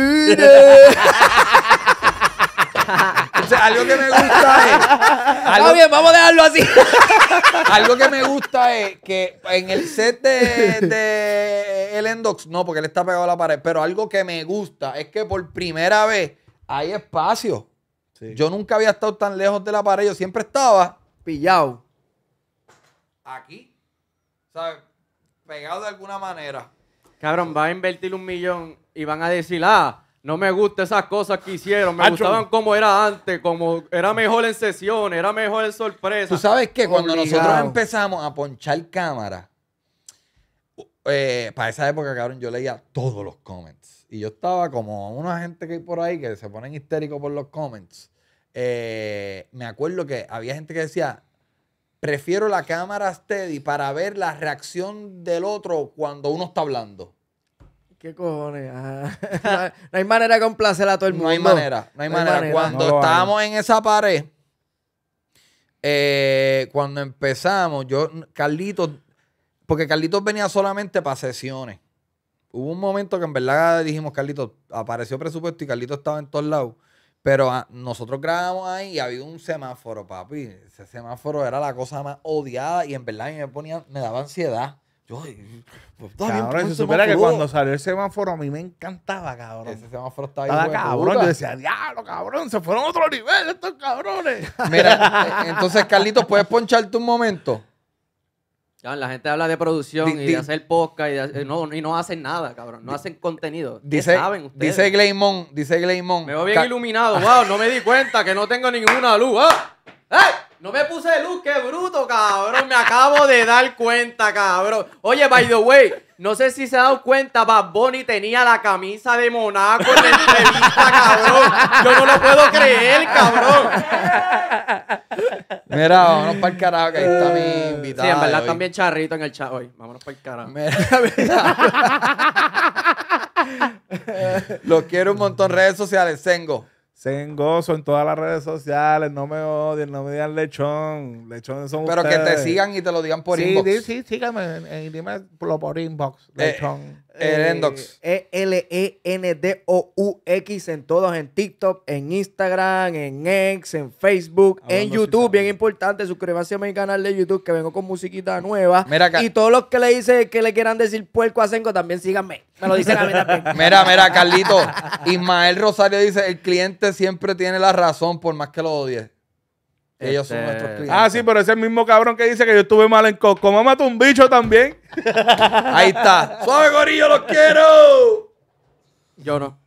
algo que me gusta es. Algo, bien, vamos a dejarlo así. *laughs* algo que me gusta es que en el set de, el Endox, no, porque él está pegado a la pared, pero algo que me gusta es que por primera vez hay espacio. Yo nunca había estado tan lejos de la pared, yo siempre estaba. Pillado. Aquí. ¿Sabes? pegado de alguna manera. Cabrón, va a invertir un millón y van a decir, ah, no me gustan esas cosas que hicieron. Me gustaban como era antes, como era mejor en sesiones, era mejor en sorpresa. Tú sabes que cuando nosotros empezamos a ponchar cámara, eh, para esa época, cabrón, yo leía todos los comments. Y yo estaba como una gente que hay por ahí que se ponen histéricos por los comments. Eh, me acuerdo que había gente que decía, prefiero la cámara steady para ver la reacción del otro cuando uno está hablando. ¿Qué cojones? Ah, *laughs* no hay manera de complacer a todo el mundo. No hay manera, no hay, manera. Cuando estábamos en esa pared, eh, cuando empezamos, yo, Carlitos, porque Carlitos venía solamente para sesiones. Hubo un momento que en verdad dijimos, Carlitos, apareció presupuesto y Carlitos estaba en todos lados. Pero ah, nosotros grabamos ahí y había un semáforo, papi. Ese semáforo era la cosa más odiada y en verdad a mí me ponía, me daba ansiedad. Yo, pues, cabrón, se supera que cuando salió el semáforo a mí me encantaba, cabrón. Ese semáforo estaba, estaba cabrón. Yo decía, diablo, cabrón, se fueron a otro nivel estos cabrones. Mira, *laughs* entonces, Carlitos, ¿puedes poncharte un momento? la gente habla de producción y de hacer podcast y, no, y no hacen nada, cabrón. No hacen contenido. Dice, saben ustedes? Dice Gleymon, dice Gleymon. Me veo bien iluminado, wow, no me di cuenta que no tengo ninguna luz. ¡Ah! No me puse luz, qué bruto, cabrón. Me acabo de dar cuenta, cabrón. Oye, by the way, no sé si se ha dado cuenta, Bad Bunny tenía la camisa de Monaco en la entrevista, cabrón. Yo no lo puedo creer, cabrón. Mira, vámonos para el carajo, que ahí está mi invitado. Sí, en verdad también charrito en el chat hoy. Vámonos para el carajo. Mira, *laughs* Los quiero un montón. Redes sociales, Sengo. Se Gozo en todas las redes sociales, no me odien, no me digan lechón. Lechón son Pero que te sigan y te lo digan por inbox. Sí, sí, síganme y dime por inbox, eh, lechón. Elendox. Eh, E-L-E-N-D-O-U-X en todos, en TikTok, en Instagram, en X, en Facebook, en YouTube. Bien importante, suscríbanse a mi canal de YouTube que vengo con musiquita nueva. Y todos los que le dicen que le quieran decir puerco a también síganme. Me lo dicen a mí mira, mira, Carlito. Ismael Rosario dice: el cliente siempre tiene la razón, por más que lo odie. Ellos son nuestros este, clientes. Ah, sí, pero ese mismo cabrón que dice que yo estuve mal en Costco. mató un bicho también. Ahí está. *laughs* ¡Suave, gorillo, los quiero! Yo no.